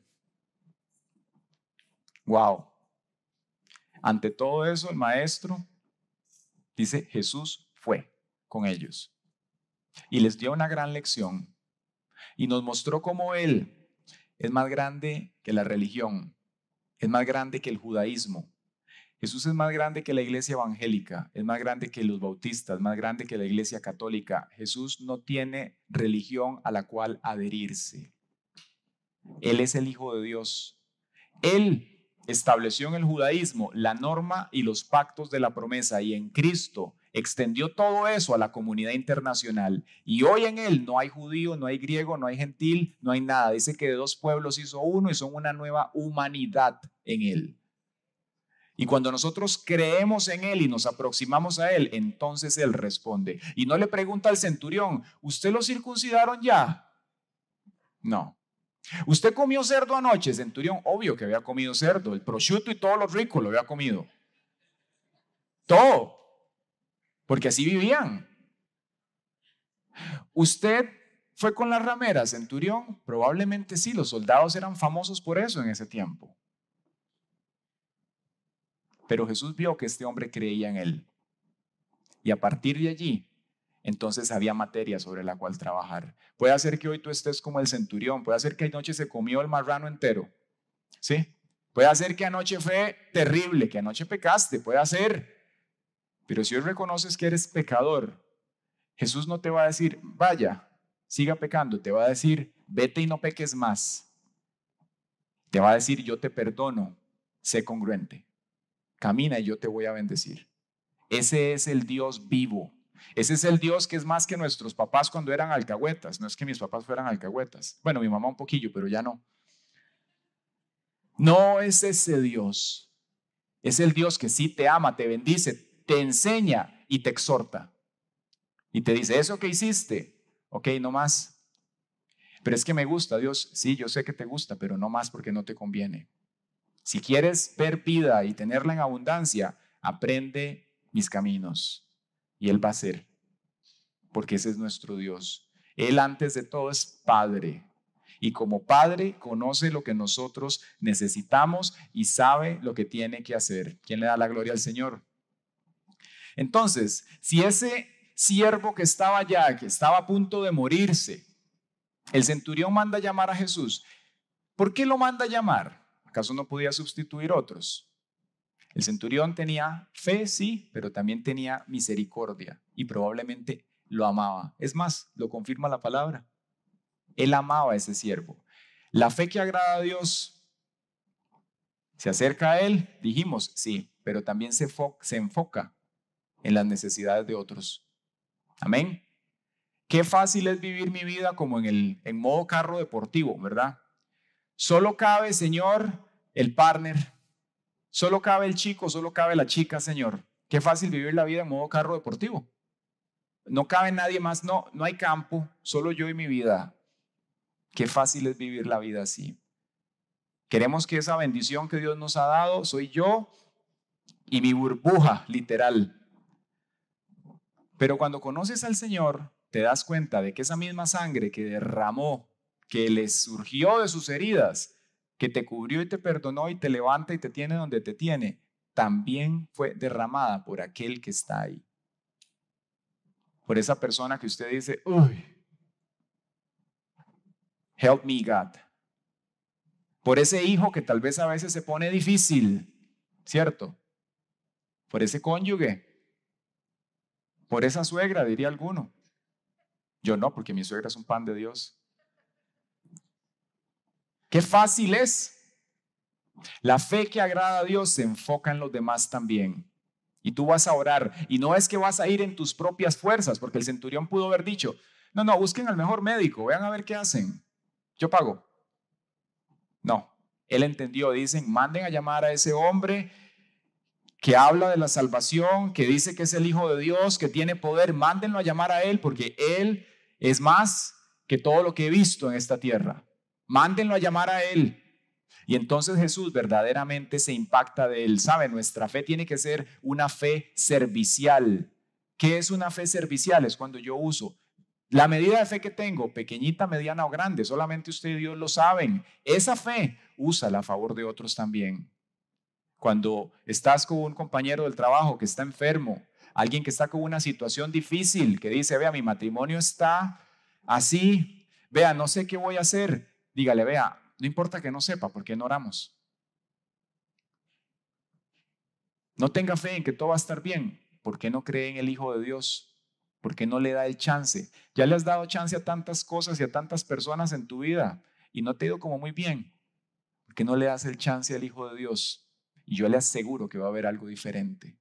Wow. Ante todo eso, el maestro dice, Jesús fue con ellos y les dio una gran lección y nos mostró cómo Él es más grande que la religión, es más grande que el judaísmo. Jesús es más grande que la iglesia evangélica, es más grande que los bautistas, es más grande que la iglesia católica. Jesús no tiene religión a la cual adherirse. Él es el Hijo de Dios. Él estableció en el judaísmo la norma y los pactos de la promesa y en Cristo extendió todo eso a la comunidad internacional. Y hoy en él no hay judío, no hay griego, no hay gentil, no hay nada. Dice que de dos pueblos hizo uno y son una nueva humanidad en él. Y cuando nosotros creemos en Él y nos aproximamos a Él, entonces Él responde. Y no le pregunta al centurión, ¿usted lo circuncidaron ya? No. ¿Usted comió cerdo anoche, centurión? Obvio que había comido cerdo, el prosciutto y todos los ricos lo había comido. Todo porque así vivían. ¿Usted fue con las rameras, centurión? Probablemente sí, los soldados eran famosos por eso en ese tiempo. Pero Jesús vio que este hombre creía en él. Y a partir de allí, entonces había materia sobre la cual trabajar. Puede hacer que hoy tú estés como el centurión, puede hacer que anoche se comió el marrano entero, ¿sí? Puede hacer que anoche fue terrible, que anoche pecaste, puede hacer, pero si hoy reconoces que eres pecador, Jesús no te va a decir, vaya, siga pecando, te va a decir, vete y no peques más. Te va a decir, yo te perdono, sé congruente, camina y yo te voy a bendecir. Ese es el Dios vivo. Ese es el Dios que es más que nuestros papás cuando eran alcahuetas. No es que mis papás fueran alcahuetas. Bueno, mi mamá un poquillo, pero ya no. No es ese Dios. Es el Dios que sí te ama, te bendice, te enseña y te exhorta. Y te dice, eso que hiciste, ok, no más. Pero es que me gusta, Dios, sí, yo sé que te gusta, pero no más porque no te conviene. Si quieres ver vida y tenerla en abundancia, aprende mis caminos y Él va a ser, porque ese es nuestro Dios. Él antes de todo es Padre y como Padre conoce lo que nosotros necesitamos y sabe lo que tiene que hacer. ¿Quién le da la gloria al Señor? Entonces, si ese siervo que estaba allá, que estaba a punto de morirse, el centurión manda a llamar a Jesús, ¿por qué lo manda a llamar? ¿Acaso no podía sustituir otros? El centurión tenía fe, sí, pero también tenía misericordia y probablemente lo amaba. Es más, lo confirma la palabra. Él amaba a ese siervo. La fe que agrada a Dios se acerca a él, dijimos, sí, pero también se, se enfoca en las necesidades de otros. Amén. Qué fácil es vivir mi vida como en, el, en modo carro deportivo, ¿verdad? Solo cabe, Señor, el partner. Solo cabe el chico, solo cabe la chica, Señor. Qué fácil vivir la vida en modo carro deportivo. No cabe nadie más, no, no hay campo, solo yo y mi vida. Qué fácil es vivir la vida así. Queremos que esa bendición que Dios nos ha dado, soy yo y mi burbuja, literal, pero cuando conoces al Señor, te das cuenta de que esa misma sangre que derramó, que le surgió de sus heridas, que te cubrió y te perdonó y te levanta y te tiene donde te tiene, también fue derramada por aquel que está ahí. Por esa persona que usted dice, uy, help me God. Por ese hijo que tal vez a veces se pone difícil, ¿cierto? Por ese cónyuge por esa suegra, diría alguno. Yo no, porque mi suegra es un pan de Dios. Qué fácil es. La fe que agrada a Dios se enfoca en los demás también. Y tú vas a orar. Y no es que vas a ir en tus propias fuerzas, porque el centurión pudo haber dicho, no, no, busquen al mejor médico, vean a ver qué hacen. Yo pago. No, él entendió, dicen, manden a llamar a ese hombre que habla de la salvación, que dice que es el Hijo de Dios, que tiene poder, mándenlo a llamar a Él, porque Él es más que todo lo que he visto en esta tierra. Mándenlo a llamar a Él. Y entonces Jesús verdaderamente se impacta de Él. ¿Sabe? Nuestra fe tiene que ser una fe servicial. ¿Qué es una fe servicial? Es cuando yo uso la medida de fe que tengo, pequeñita, mediana o grande, solamente usted y Dios lo saben. Esa fe, úsala a favor de otros también cuando estás con un compañero del trabajo que está enfermo, alguien que está con una situación difícil, que dice, vea, mi matrimonio está así, vea, no sé qué voy a hacer, dígale, vea, no importa que no sepa, porque no oramos. No tenga fe en que todo va a estar bien, ¿por qué no cree en el Hijo de Dios, ¿Por qué no le da el chance. Ya le has dado chance a tantas cosas y a tantas personas en tu vida y no te ha ido como muy bien, ¿por qué no le das el chance al Hijo de Dios. Y yo le aseguro que va a haber algo diferente.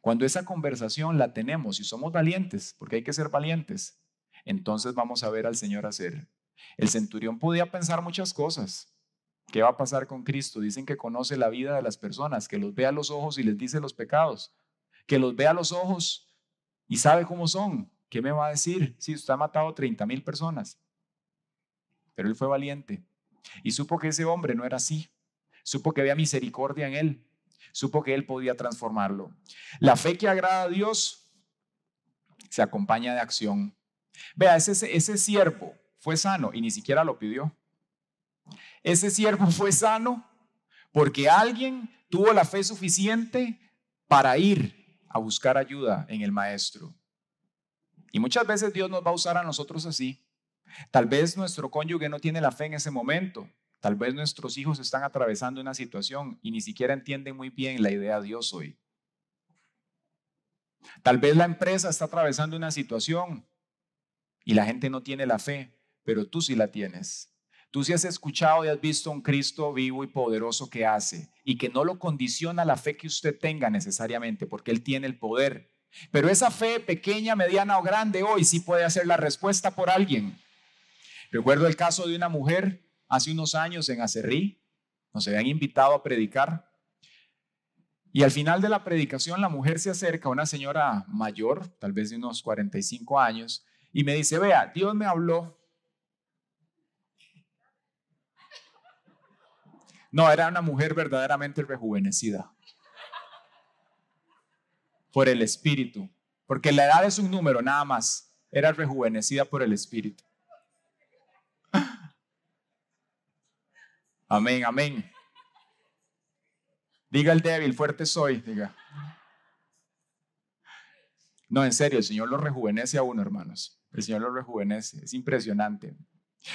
Cuando esa conversación la tenemos y somos valientes, porque hay que ser valientes, entonces vamos a ver al Señor hacer. El centurión podía pensar muchas cosas. ¿Qué va a pasar con Cristo? Dicen que conoce la vida de las personas, que los ve a los ojos y les dice los pecados, que los ve a los ojos y sabe cómo son. ¿Qué me va a decir? Si usted ha matado 30 mil personas. Pero él fue valiente y supo que ese hombre no era así. Supo que había misericordia en él. Supo que él podía transformarlo. La fe que agrada a Dios se acompaña de acción. Vea, ese, ese siervo fue sano y ni siquiera lo pidió. Ese siervo fue sano porque alguien tuvo la fe suficiente para ir a buscar ayuda en el maestro. Y muchas veces Dios nos va a usar a nosotros así. Tal vez nuestro cónyuge no tiene la fe en ese momento. Tal vez nuestros hijos están atravesando una situación y ni siquiera entienden muy bien la idea de Dios hoy. Tal vez la empresa está atravesando una situación y la gente no tiene la fe, pero tú sí la tienes. Tú sí has escuchado y has visto un Cristo vivo y poderoso que hace y que no lo condiciona la fe que usted tenga necesariamente, porque Él tiene el poder. Pero esa fe pequeña, mediana o grande hoy sí puede hacer la respuesta por alguien. Recuerdo el caso de una mujer hace unos años en Acerrí, nos habían invitado a predicar. Y al final de la predicación la mujer se acerca, a una señora mayor, tal vez de unos 45 años, y me dice, vea, Dios me habló. No, era una mujer verdaderamente rejuvenecida por el Espíritu, porque la edad es un número nada más, era rejuvenecida por el Espíritu. Amén, amén. Diga el débil, fuerte soy, diga. No, en serio, el Señor lo rejuvenece a uno, hermanos. El Señor lo rejuvenece, es impresionante.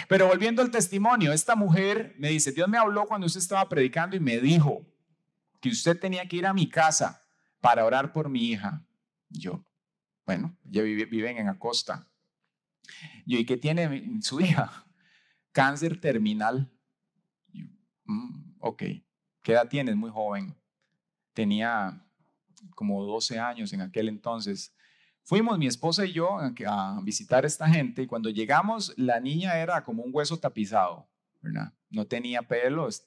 Pero volviendo al testimonio, esta mujer me dice, Dios me habló cuando usted estaba predicando y me dijo que usted tenía que ir a mi casa para orar por mi hija. Yo, bueno, ya viven en Acosta. Yo, ¿y qué tiene su hija? Cáncer terminal. Mm, ok. ¿Qué edad tienes? Muy joven. Tenía como 12 años en aquel entonces. Fuimos mi esposa y yo a visitar a esta gente y cuando llegamos la niña era como un hueso tapizado, ¿verdad? No tenía pelos,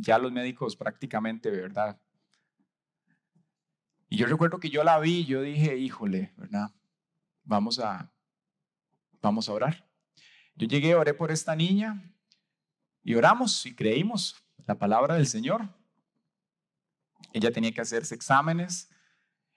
ya los médicos prácticamente, ¿verdad? Y yo recuerdo que yo la vi, yo dije, híjole, ¿verdad? Vamos a, vamos a orar. Yo llegué, oré por esta niña y oramos y creímos la palabra del Señor. Ella tenía que hacerse exámenes,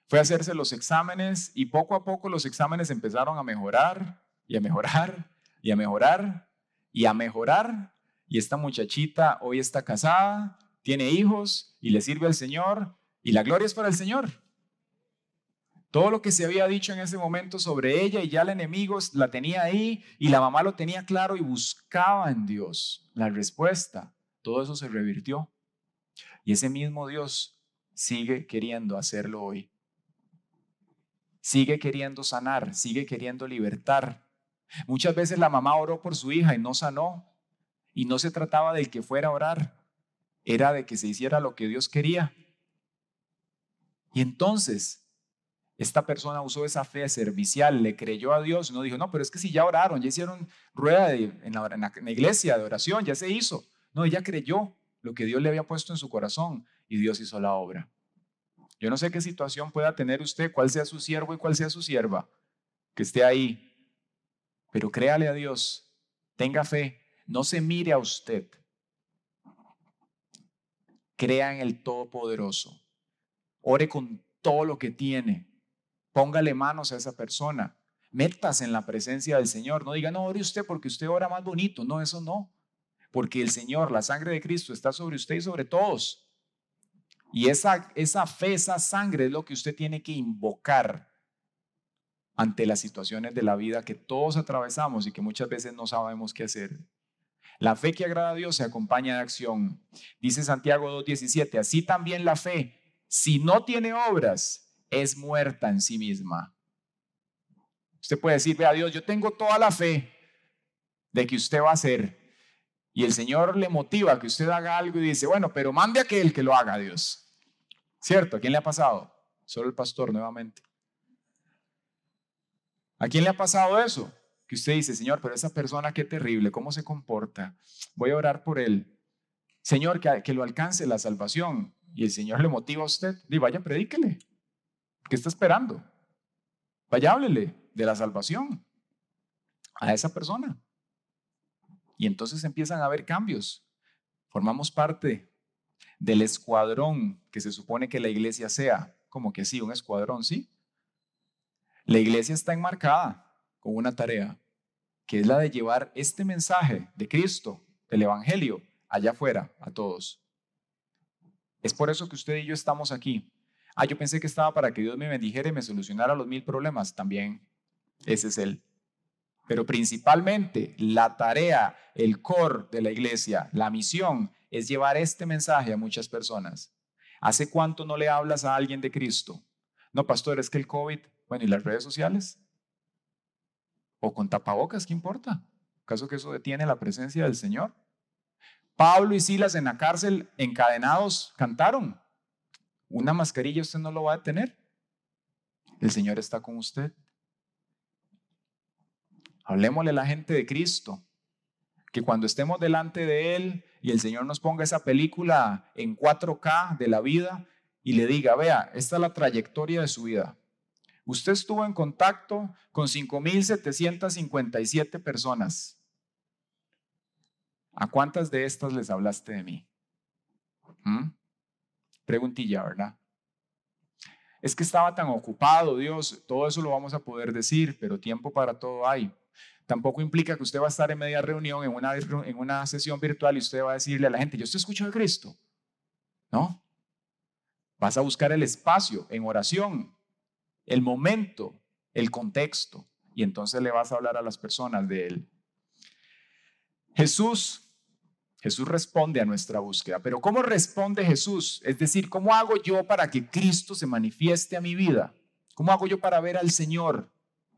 fue a hacerse los exámenes y poco a poco los exámenes empezaron a mejorar y a mejorar y a mejorar y a mejorar. Y esta muchachita hoy está casada, tiene hijos y le sirve al Señor y la gloria es para el Señor. Todo lo que se había dicho en ese momento sobre ella y ya el enemigo la tenía ahí y la mamá lo tenía claro y buscaba en Dios la respuesta. Todo eso se revirtió. Y ese mismo Dios sigue queriendo hacerlo hoy. Sigue queriendo sanar, sigue queriendo libertar. Muchas veces la mamá oró por su hija y no sanó. Y no se trataba del que fuera a orar, era de que se hiciera lo que Dios quería. Y entonces esta persona usó esa fe servicial, le creyó a Dios, no dijo, no, pero es que si ya oraron, ya hicieron rueda en, la, en la iglesia de oración, ya se hizo. No, ella creyó lo que Dios le había puesto en su corazón y Dios hizo la obra. Yo no sé qué situación pueda tener usted, cuál sea su siervo y cuál sea su sierva, que esté ahí, pero créale a Dios, tenga fe, no se mire a usted, crea en el Todopoderoso, ore con todo lo que tiene Póngale manos a esa persona. Métase en la presencia del Señor. No diga, no, ore usted porque usted ora más bonito. No, eso no. Porque el Señor, la sangre de Cristo está sobre usted y sobre todos. Y esa, esa fe, esa sangre es lo que usted tiene que invocar ante las situaciones de la vida que todos atravesamos y que muchas veces no sabemos qué hacer. La fe que agrada a Dios se acompaña de acción. Dice Santiago 2.17, así también la fe, si no tiene obras, es muerta en sí misma. Usted puede decir, vea Dios, yo tengo toda la fe de que usted va a hacer. Y el Señor le motiva que usted haga algo y dice, bueno, pero mande a aquel que lo haga, Dios. ¿Cierto? ¿A quién le ha pasado? Solo el pastor nuevamente. ¿A quién le ha pasado eso? Que usted dice, Señor, pero esa persona qué terrible, cómo se comporta. Voy a orar por él. Señor, que, lo alcance la salvación. Y el Señor le motiva a usted. Y vaya, predíquele. ¿Qué está esperando? Vaya, háblele de la salvación a esa persona. Y entonces empiezan a haber cambios. Formamos parte del escuadrón que se supone que la iglesia sea, como que sí, un escuadrón, ¿sí? La iglesia está enmarcada con una tarea, que es la de llevar este mensaje de Cristo, del Evangelio, allá afuera, a todos. Es por eso que usted y yo estamos aquí, Ah, yo pensé que estaba para que Dios me bendijera y me solucionara los mil problemas. También ese es él. Pero principalmente la tarea, el core de la iglesia, la misión, es llevar este mensaje a muchas personas. ¿Hace cuánto no le hablas a alguien de Cristo? No, pastor, es que el COVID, bueno, ¿y las redes sociales? ¿O con tapabocas? ¿Qué importa? ¿Caso que eso detiene la presencia del Señor? Pablo y Silas en la cárcel, encadenados, cantaron. Una mascarilla usted no lo va a tener. El Señor está con usted. Hablemosle a la gente de Cristo, que cuando estemos delante de Él y el Señor nos ponga esa película en 4K de la vida y le diga, vea, esta es la trayectoria de su vida. Usted estuvo en contacto con 5.757 personas. ¿A cuántas de estas les hablaste de mí? ¿Mm? Preguntilla, ¿verdad? Es que estaba tan ocupado, Dios, todo eso lo vamos a poder decir, pero tiempo para todo hay. Tampoco implica que usted va a estar en media reunión, en una, sesión virtual y usted va a decirle a la gente, yo estoy escuchando a Cristo. No. Vas a buscar el espacio en oración, el momento, el contexto, y entonces le vas a hablar a las personas de Él. Jesús Jesús responde a nuestra búsqueda. Pero ¿cómo responde Jesús? Es decir, ¿cómo hago yo para que Cristo se manifieste a mi vida? ¿Cómo hago yo para ver al Señor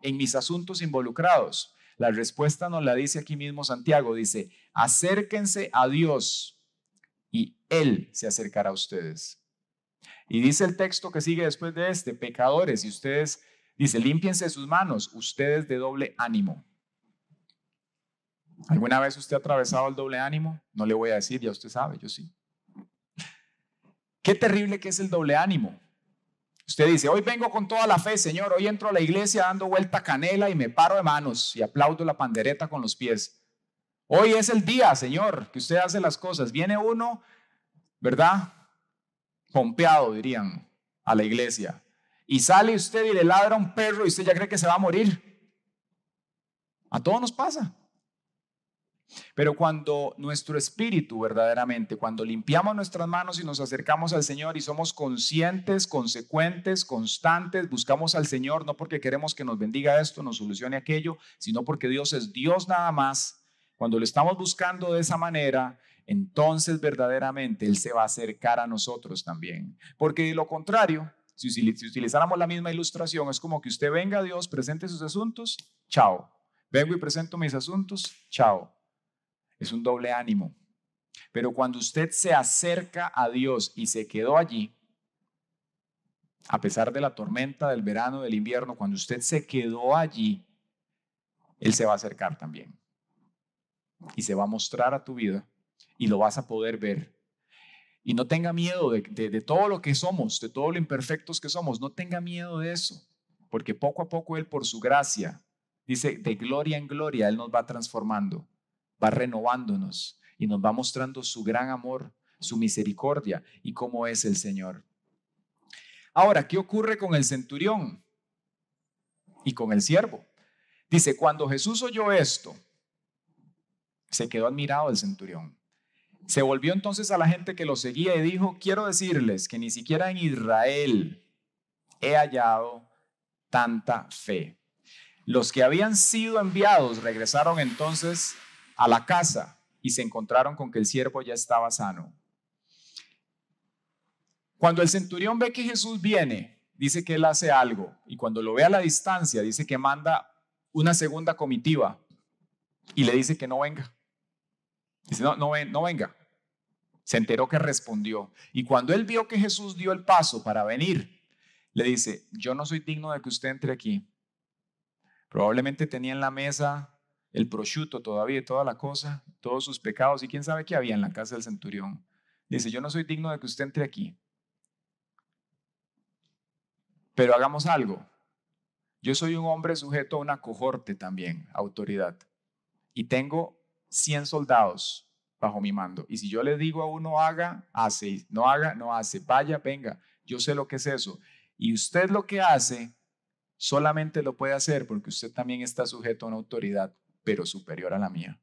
en mis asuntos involucrados? La respuesta nos la dice aquí mismo Santiago. Dice, acérquense a Dios y Él se acercará a ustedes. Y dice el texto que sigue después de este, pecadores, y ustedes, dice, límpiense sus manos, ustedes de doble ánimo. ¿Alguna vez usted ha atravesado el doble ánimo? No le voy a decir, ya usted sabe, yo sí. Qué terrible que es el doble ánimo. Usted dice, hoy vengo con toda la fe, Señor, hoy entro a la iglesia dando vuelta canela y me paro de manos y aplaudo la pandereta con los pies. Hoy es el día, Señor, que usted hace las cosas. Viene uno, ¿verdad? Pompeado, dirían, a la iglesia. Y sale usted y le ladra a un perro y usted ya cree que se va a morir. A todos nos pasa. Pero cuando nuestro espíritu verdaderamente, cuando limpiamos nuestras manos y nos acercamos al Señor y somos conscientes, consecuentes, constantes, buscamos al Señor no porque queremos que nos bendiga esto, nos solucione aquello, sino porque Dios es Dios nada más. Cuando lo estamos buscando de esa manera, entonces verdaderamente Él se va a acercar a nosotros también. Porque de lo contrario, si, utilizáramos la misma ilustración, es como que usted venga a Dios, presente sus asuntos, chao. Vengo y presento mis asuntos, chao. Es un doble ánimo. Pero cuando usted se acerca a Dios y se quedó allí, a pesar de la tormenta, del verano, del invierno, cuando usted se quedó allí, Él se va a acercar también. Y se va a mostrar a tu vida y lo vas a poder ver. Y no tenga miedo de, de todo lo que somos, de todo lo imperfectos que somos. No tenga miedo de eso, porque poco a poco Él, por su gracia, dice, de gloria en gloria, Él nos va transformando va renovándonos y nos va mostrando su gran amor, su misericordia y cómo es el Señor. Ahora, ¿qué ocurre con el centurión y con el siervo? Dice, cuando Jesús oyó esto, se quedó admirado el centurión. Se volvió entonces a la gente que lo seguía y dijo, quiero decirles que ni siquiera en Israel he hallado tanta fe. Los que habían sido enviados regresaron entonces a la casa y se encontraron con que el siervo ya estaba sano. Cuando el centurión ve que Jesús viene, dice que él hace algo y cuando lo ve a la distancia, dice que manda una segunda comitiva y le dice que no venga. Dice, no, no, no venga. Se enteró que respondió. Y cuando él vio que Jesús dio el paso para venir, le dice, yo no soy digno de que usted entre aquí. Probablemente tenía en la mesa el prosciutto todavía, toda la cosa, todos sus pecados y quién sabe qué había en la casa del centurión. Dice, yo no soy digno de que usted entre aquí, pero hagamos algo. Yo soy un hombre sujeto a una cohorte también, autoridad, y tengo 100 soldados bajo mi mando. Y si yo le digo a uno haga, hace, no haga, no hace, vaya, venga, yo sé lo que es eso. Y usted lo que hace solamente lo puede hacer porque usted también está sujeto a una autoridad pero superior a la mía.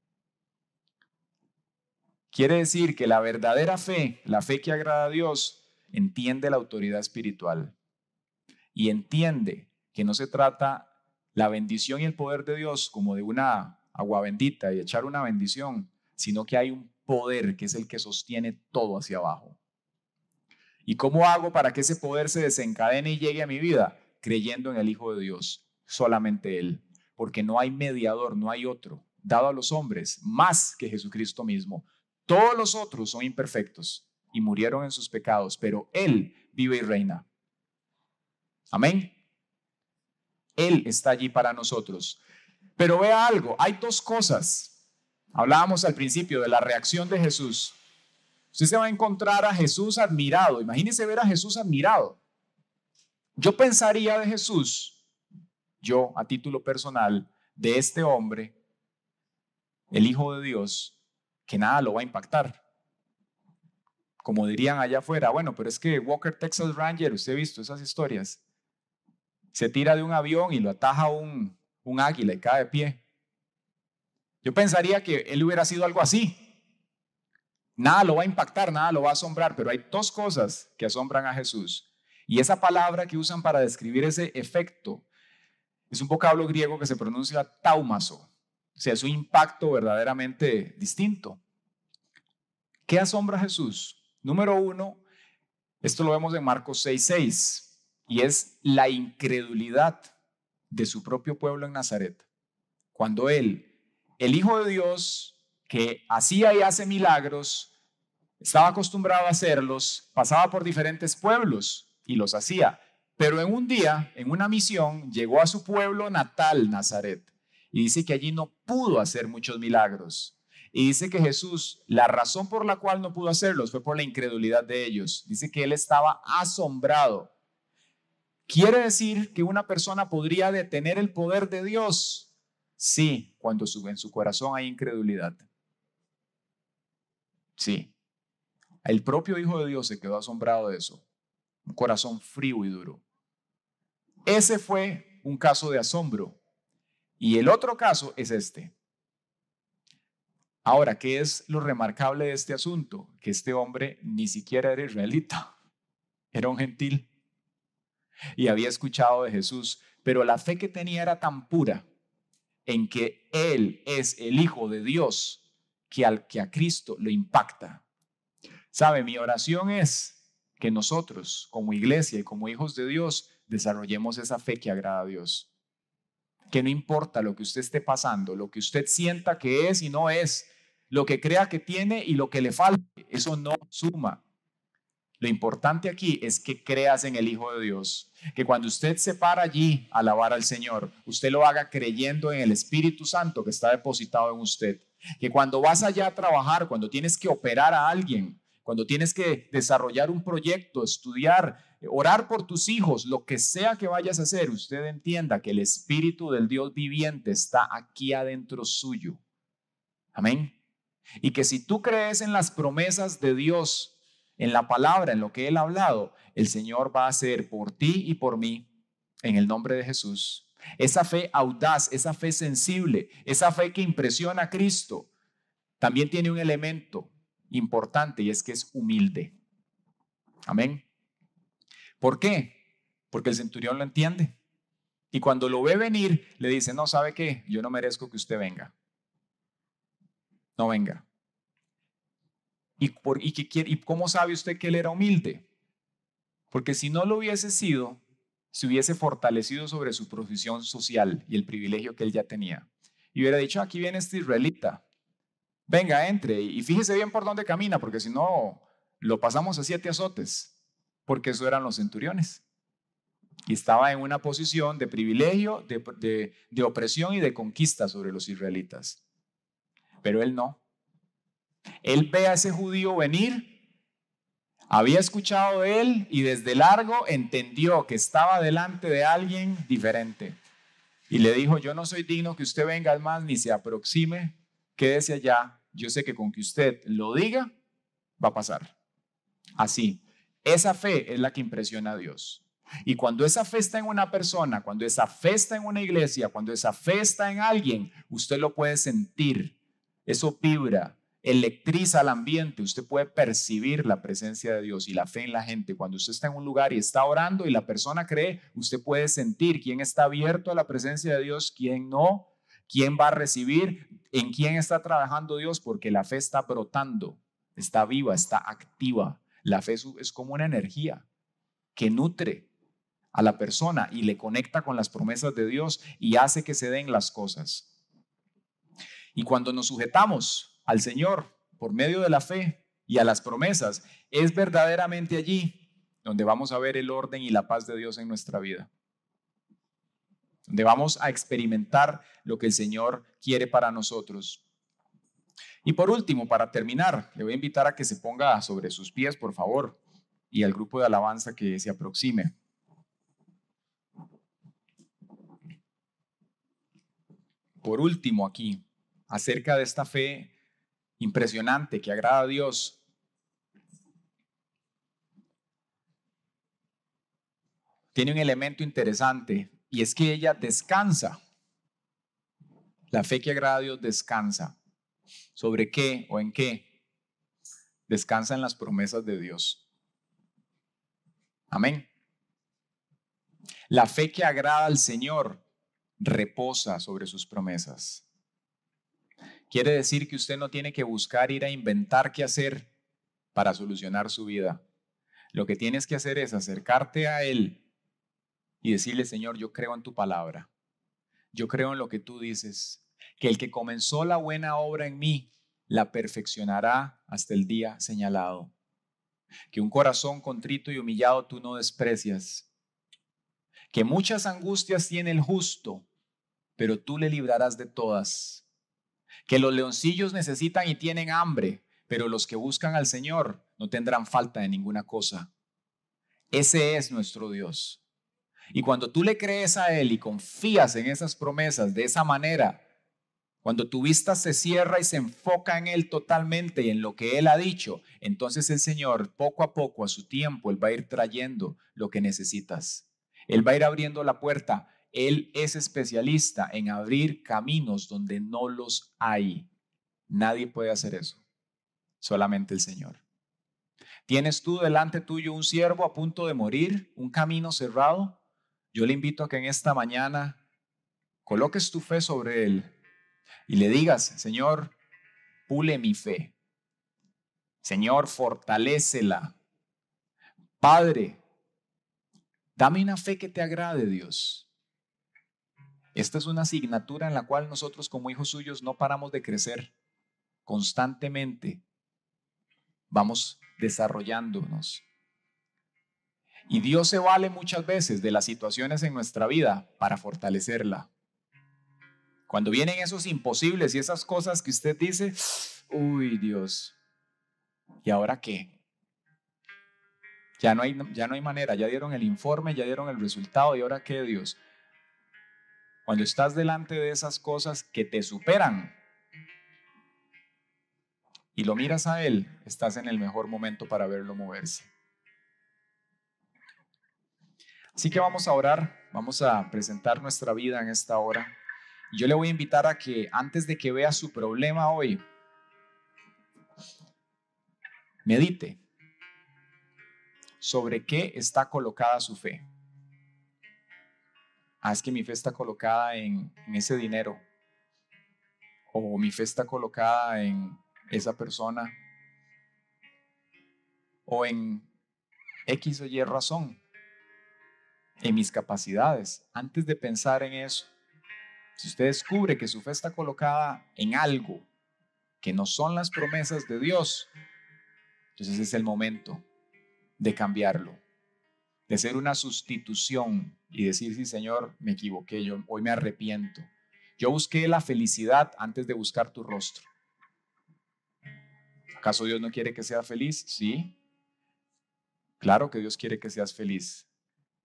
Quiere decir que la verdadera fe, la fe que agrada a Dios, entiende la autoridad espiritual y entiende que no se trata la bendición y el poder de Dios como de una agua bendita y echar una bendición, sino que hay un poder que es el que sostiene todo hacia abajo. ¿Y cómo hago para que ese poder se desencadene y llegue a mi vida? Creyendo en el Hijo de Dios, solamente Él porque no hay mediador, no hay otro, dado a los hombres, más que Jesucristo mismo. Todos los otros son imperfectos y murieron en sus pecados, pero Él vive y reina. Amén. Él está allí para nosotros. Pero vea algo, hay dos cosas. Hablábamos al principio de la reacción de Jesús. Usted se va a encontrar a Jesús admirado. Imagínese ver a Jesús admirado. Yo pensaría de Jesús yo a título personal de este hombre, el Hijo de Dios, que nada lo va a impactar. Como dirían allá afuera, bueno, pero es que Walker Texas Ranger, usted ha visto esas historias, se tira de un avión y lo ataja un, un águila y cae de pie. Yo pensaría que él hubiera sido algo así. Nada lo va a impactar, nada lo va a asombrar, pero hay dos cosas que asombran a Jesús. Y esa palabra que usan para describir ese efecto es un vocablo griego que se pronuncia taumaso, o sea, es un impacto verdaderamente distinto. ¿Qué asombra a Jesús? Número uno, esto lo vemos en Marcos 6:6, y es la incredulidad de su propio pueblo en Nazaret, cuando él, el Hijo de Dios, que hacía y hace milagros, estaba acostumbrado a hacerlos, pasaba por diferentes pueblos y los hacía. Pero en un día, en una misión, llegó a su pueblo natal, Nazaret, y dice que allí no pudo hacer muchos milagros. Y dice que Jesús, la razón por la cual no pudo hacerlos fue por la incredulidad de ellos. Dice que él estaba asombrado. Quiere decir que una persona podría detener el poder de Dios. Sí, cuando en su corazón hay incredulidad. Sí. El propio Hijo de Dios se quedó asombrado de eso. Un corazón frío y duro. Ese fue un caso de asombro. Y el otro caso es este. Ahora, ¿qué es lo remarcable de este asunto? Que este hombre ni siquiera era israelita, era un gentil y había escuchado de Jesús, pero la fe que tenía era tan pura en que Él es el Hijo de Dios que, al, que a Cristo lo impacta. ¿Sabe? Mi oración es que nosotros, como iglesia y como hijos de Dios, desarrollemos esa fe que agrada a Dios. Que no importa lo que usted esté pasando, lo que usted sienta que es y no es, lo que crea que tiene y lo que le falta, eso no suma. Lo importante aquí es que creas en el Hijo de Dios, que cuando usted se para allí a alabar al Señor, usted lo haga creyendo en el Espíritu Santo que está depositado en usted, que cuando vas allá a trabajar, cuando tienes que operar a alguien, cuando tienes que desarrollar un proyecto, estudiar, orar por tus hijos, lo que sea que vayas a hacer, usted entienda que el Espíritu del Dios viviente está aquí adentro suyo. Amén. Y que si tú crees en las promesas de Dios, en la palabra, en lo que Él ha hablado, el Señor va a hacer por ti y por mí, en el nombre de Jesús. Esa fe audaz, esa fe sensible, esa fe que impresiona a Cristo, también tiene un elemento importante y es que es humilde. Amén. ¿Por qué? Porque el centurión lo entiende. Y cuando lo ve venir, le dice, no, ¿sabe qué? Yo no merezco que usted venga. No venga. ¿Y, por, y, qué quiere, ¿Y cómo sabe usted que él era humilde? Porque si no lo hubiese sido, se hubiese fortalecido sobre su profesión social y el privilegio que él ya tenía. Y hubiera dicho, aquí viene este israelita, venga, entre y fíjese bien por dónde camina, porque si no, lo pasamos a siete azotes porque eso eran los centuriones. Y estaba en una posición de privilegio, de, opresión y de conquista sobre los israelitas. Pero él no. Él ve a ese judío venir había escuchado de él y desde largo entendió que estaba delante de alguien diferente. Y le dijo, yo no soy digno que usted venga más ni se aproxime, quédese allá. Yo sé que con que usted lo diga, va a pasar. Así. Esa fe es la que impresiona a Dios. Y cuando esa fe está en una persona, cuando esa fe está en una iglesia, cuando esa fe está en alguien, usted lo puede sentir. Eso vibra, electriza el ambiente, usted puede percibir la presencia de Dios y la fe en la gente. Cuando usted está en un lugar y está orando y la persona cree, usted puede sentir quién está abierto a la presencia de Dios, quién no, quién va a recibir, en quién está trabajando Dios, porque la fe está brotando, está viva, está activa. La fe es como una energía que nutre a la persona y le conecta con las promesas de Dios y hace que se den las cosas. Y cuando nos sujetamos al Señor por medio de la fe y a las promesas, es verdaderamente allí donde vamos a ver el orden y la paz de Dios en nuestra vida. Donde vamos a experimentar lo que el Señor quiere para nosotros. Y por último, para terminar, le voy a invitar a que se ponga sobre sus pies, por favor, y al grupo de alabanza que se aproxime. Por último, aquí, acerca de esta fe impresionante que agrada a Dios. Tiene un elemento interesante y es que ella descansa. La fe que agrada a Dios descansa sobre qué o en qué descansan las promesas de Dios. Amén. La fe que agrada al Señor reposa sobre sus promesas. Quiere decir que usted no tiene que buscar ir a inventar qué hacer para solucionar su vida. Lo que tienes que hacer es acercarte a Él y decirle, Señor, yo creo en tu palabra. Yo creo en lo que tú dices que el que comenzó la buena obra en mí la perfeccionará hasta el día señalado. Que un corazón contrito y humillado tú no desprecias. Que muchas angustias tiene el justo, pero tú le librarás de todas. Que los leoncillos necesitan y tienen hambre, pero los que buscan al Señor no tendrán falta de ninguna cosa. Ese es nuestro Dios. Y cuando tú le crees a Él y confías en esas promesas de esa manera, cuando tu vista se cierra y se enfoca en Él totalmente y en lo que Él ha dicho, entonces el Señor poco a poco, a su tiempo, Él va a ir trayendo lo que necesitas. Él va a ir abriendo la puerta. Él es especialista en abrir caminos donde no los hay. Nadie puede hacer eso, solamente el Señor. ¿Tienes tú delante tuyo un siervo a punto de morir, un camino cerrado? Yo le invito a que en esta mañana coloques tu fe sobre él y le digas, Señor, pule mi fe. Señor, fortalecela. Padre, dame una fe que te agrade, Dios. Esta es una asignatura en la cual nosotros como hijos suyos no paramos de crecer constantemente. Vamos desarrollándonos. Y Dios se vale muchas veces de las situaciones en nuestra vida para fortalecerla. Cuando vienen esos imposibles y esas cosas que usted dice, uy Dios, ¿y ahora qué? Ya no, hay, ya no hay manera, ya dieron el informe, ya dieron el resultado, ¿y ahora qué Dios? Cuando estás delante de esas cosas que te superan y lo miras a Él, estás en el mejor momento para verlo moverse. Así que vamos a orar, vamos a presentar nuestra vida en esta hora. Yo le voy a invitar a que antes de que vea su problema hoy, medite sobre qué está colocada su fe. Ah, es que mi fe está colocada en, en ese dinero, o mi fe está colocada en esa persona, o en X o Y razón, en mis capacidades. Antes de pensar en eso, si usted descubre que su fe está colocada en algo que no son las promesas de Dios, entonces es el momento de cambiarlo, de ser una sustitución y decir, sí, Señor, me equivoqué, yo hoy me arrepiento. Yo busqué la felicidad antes de buscar tu rostro. ¿Acaso Dios no quiere que sea feliz? Sí. Claro que Dios quiere que seas feliz,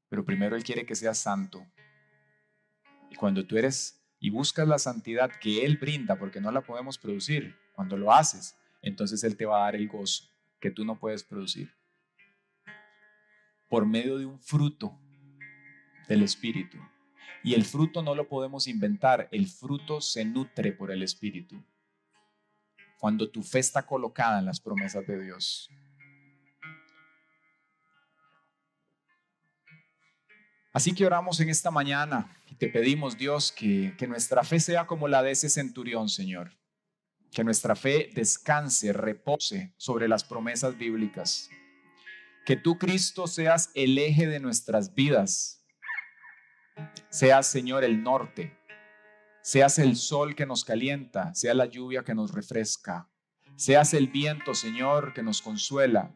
pero primero Él quiere que seas santo. Y cuando tú eres y buscas la santidad que Él brinda, porque no la podemos producir, cuando lo haces, entonces Él te va a dar el gozo que tú no puedes producir. Por medio de un fruto del Espíritu. Y el fruto no lo podemos inventar, el fruto se nutre por el Espíritu. Cuando tu fe está colocada en las promesas de Dios. Así que oramos en esta mañana y te pedimos, Dios, que, que nuestra fe sea como la de ese centurión, Señor. Que nuestra fe descanse, repose sobre las promesas bíblicas. Que tú, Cristo, seas el eje de nuestras vidas. Seas, Señor, el norte. Seas el sol que nos calienta, sea la lluvia que nos refresca. Seas el viento, Señor, que nos consuela.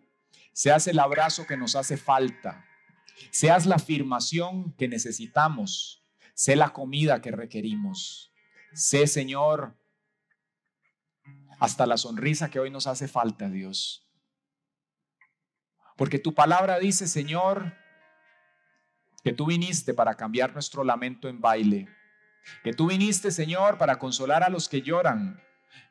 Seas el abrazo que nos hace falta Seas la afirmación que necesitamos. Sé la comida que requerimos. Sé, Señor, hasta la sonrisa que hoy nos hace falta, Dios. Porque tu palabra dice, Señor, que tú viniste para cambiar nuestro lamento en baile. Que tú viniste, Señor, para consolar a los que lloran.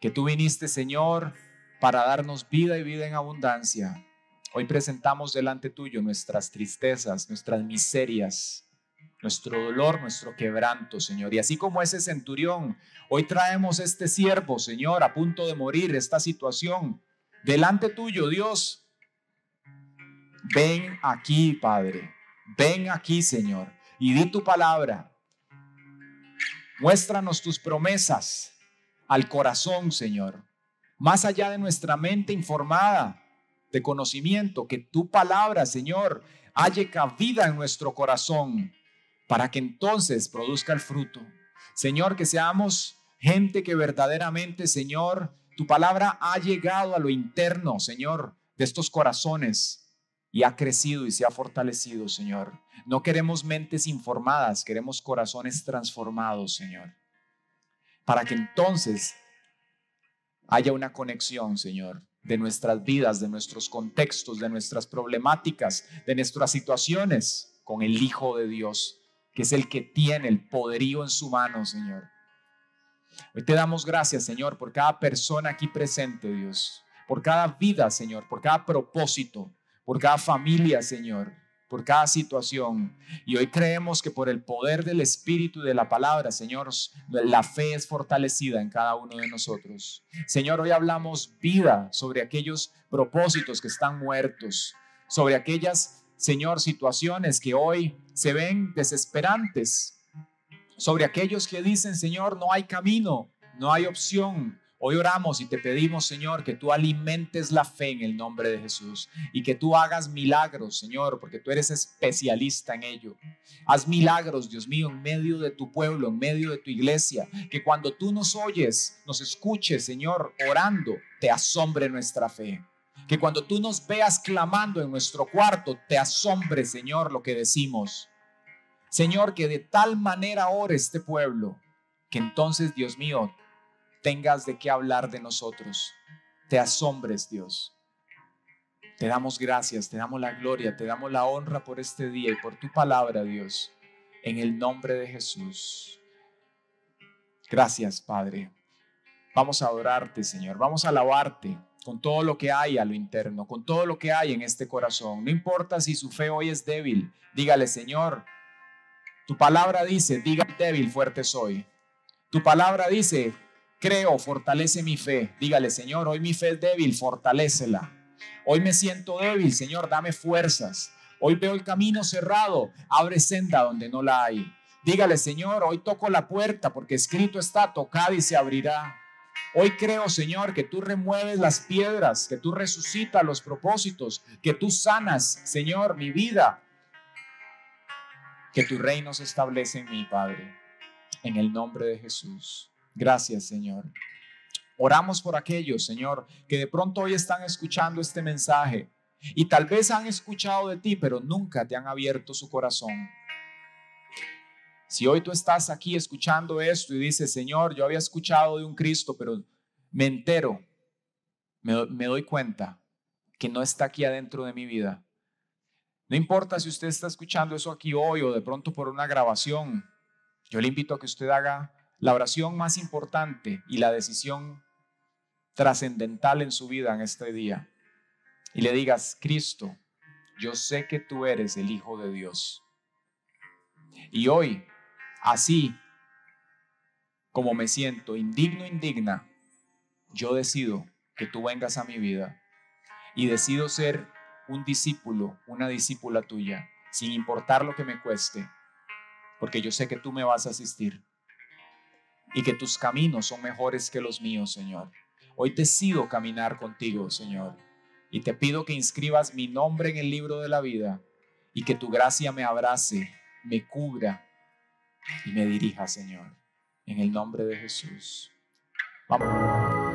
Que tú viniste, Señor, para darnos vida y vida en abundancia. Hoy presentamos delante tuyo nuestras tristezas, nuestras miserias, nuestro dolor, nuestro quebranto, Señor. Y así como ese centurión, hoy traemos este siervo, Señor, a punto de morir, esta situación. Delante tuyo, Dios. Ven aquí, Padre. Ven aquí, Señor. Y di tu palabra. Muéstranos tus promesas al corazón, Señor. Más allá de nuestra mente informada, de conocimiento, que tu palabra, Señor, halle cabida en nuestro corazón para que entonces produzca el fruto. Señor, que seamos gente que verdaderamente, Señor, tu palabra ha llegado a lo interno, Señor, de estos corazones y ha crecido y se ha fortalecido, Señor. No queremos mentes informadas, queremos corazones transformados, Señor. Para que entonces haya una conexión, Señor, de nuestras vidas, de nuestros contextos, de nuestras problemáticas, de nuestras situaciones con el Hijo de Dios, que es el que tiene el poderío en su mano, Señor. Hoy te damos gracias, Señor, por cada persona aquí presente, Dios, por cada vida, Señor, por cada propósito, por cada familia, Señor, por cada situación. Y hoy creemos que por el poder del Espíritu y de la palabra, Señor, la fe es fortalecida en cada uno de nosotros. Señor, hoy hablamos vida sobre aquellos propósitos que están muertos, sobre aquellas, Señor, situaciones que hoy se ven desesperantes, sobre aquellos que dicen, Señor, no hay camino, no hay opción, Hoy oramos y te pedimos, Señor, que tú alimentes la fe en el nombre de Jesús y que tú hagas milagros, Señor, porque tú eres especialista en ello. Haz milagros, Dios mío, en medio de tu pueblo, en medio de tu iglesia, que cuando tú nos oyes, nos escuches, Señor, orando, te asombre nuestra fe. Que cuando tú nos veas clamando en nuestro cuarto, te asombre, Señor, lo que decimos. Señor, que de tal manera ore este pueblo, que entonces, Dios mío, tengas de qué hablar de nosotros. Te asombres, Dios. Te damos gracias, te damos la gloria, te damos la honra por este día y por tu palabra, Dios, en el nombre de Jesús. Gracias, Padre. Vamos a adorarte, Señor. Vamos a alabarte con todo lo que hay a lo interno, con todo lo que hay en este corazón. No importa si su fe hoy es débil, dígale, Señor, tu palabra dice, diga débil, fuerte soy. Tu palabra dice, creo, fortalece mi fe. Dígale, Señor, hoy mi fe es débil, fortalécela. Hoy me siento débil, Señor, dame fuerzas. Hoy veo el camino cerrado, abre senda donde no la hay. Dígale, Señor, hoy toco la puerta porque escrito está, tocada y se abrirá. Hoy creo, Señor, que tú remueves las piedras, que tú resucitas los propósitos, que tú sanas, Señor, mi vida. Que tu reino se establece en mí, Padre. En el nombre de Jesús. Gracias, Señor. Oramos por aquellos, Señor, que de pronto hoy están escuchando este mensaje y tal vez han escuchado de ti, pero nunca te han abierto su corazón. Si hoy tú estás aquí escuchando esto y dices, Señor, yo había escuchado de un Cristo, pero me entero, me, doy cuenta que no está aquí adentro de mi vida. No importa si usted está escuchando eso aquí hoy o de pronto por una grabación, yo le invito a que usted haga la oración más importante y la decisión trascendental en su vida en este día y le digas, Cristo, yo sé que tú eres el Hijo de Dios. Y hoy, así como me siento indigno, indigna, yo decido que tú vengas a mi vida y decido ser un discípulo, una discípula tuya, sin importar lo que me cueste, porque yo sé que tú me vas a asistir y que tus caminos son mejores que los míos, Señor. Hoy decido caminar contigo, Señor, y te pido que inscribas mi nombre en el libro de la vida y que tu gracia me abrace, me cubra y me dirija, Señor. En el nombre de Jesús. Vamos.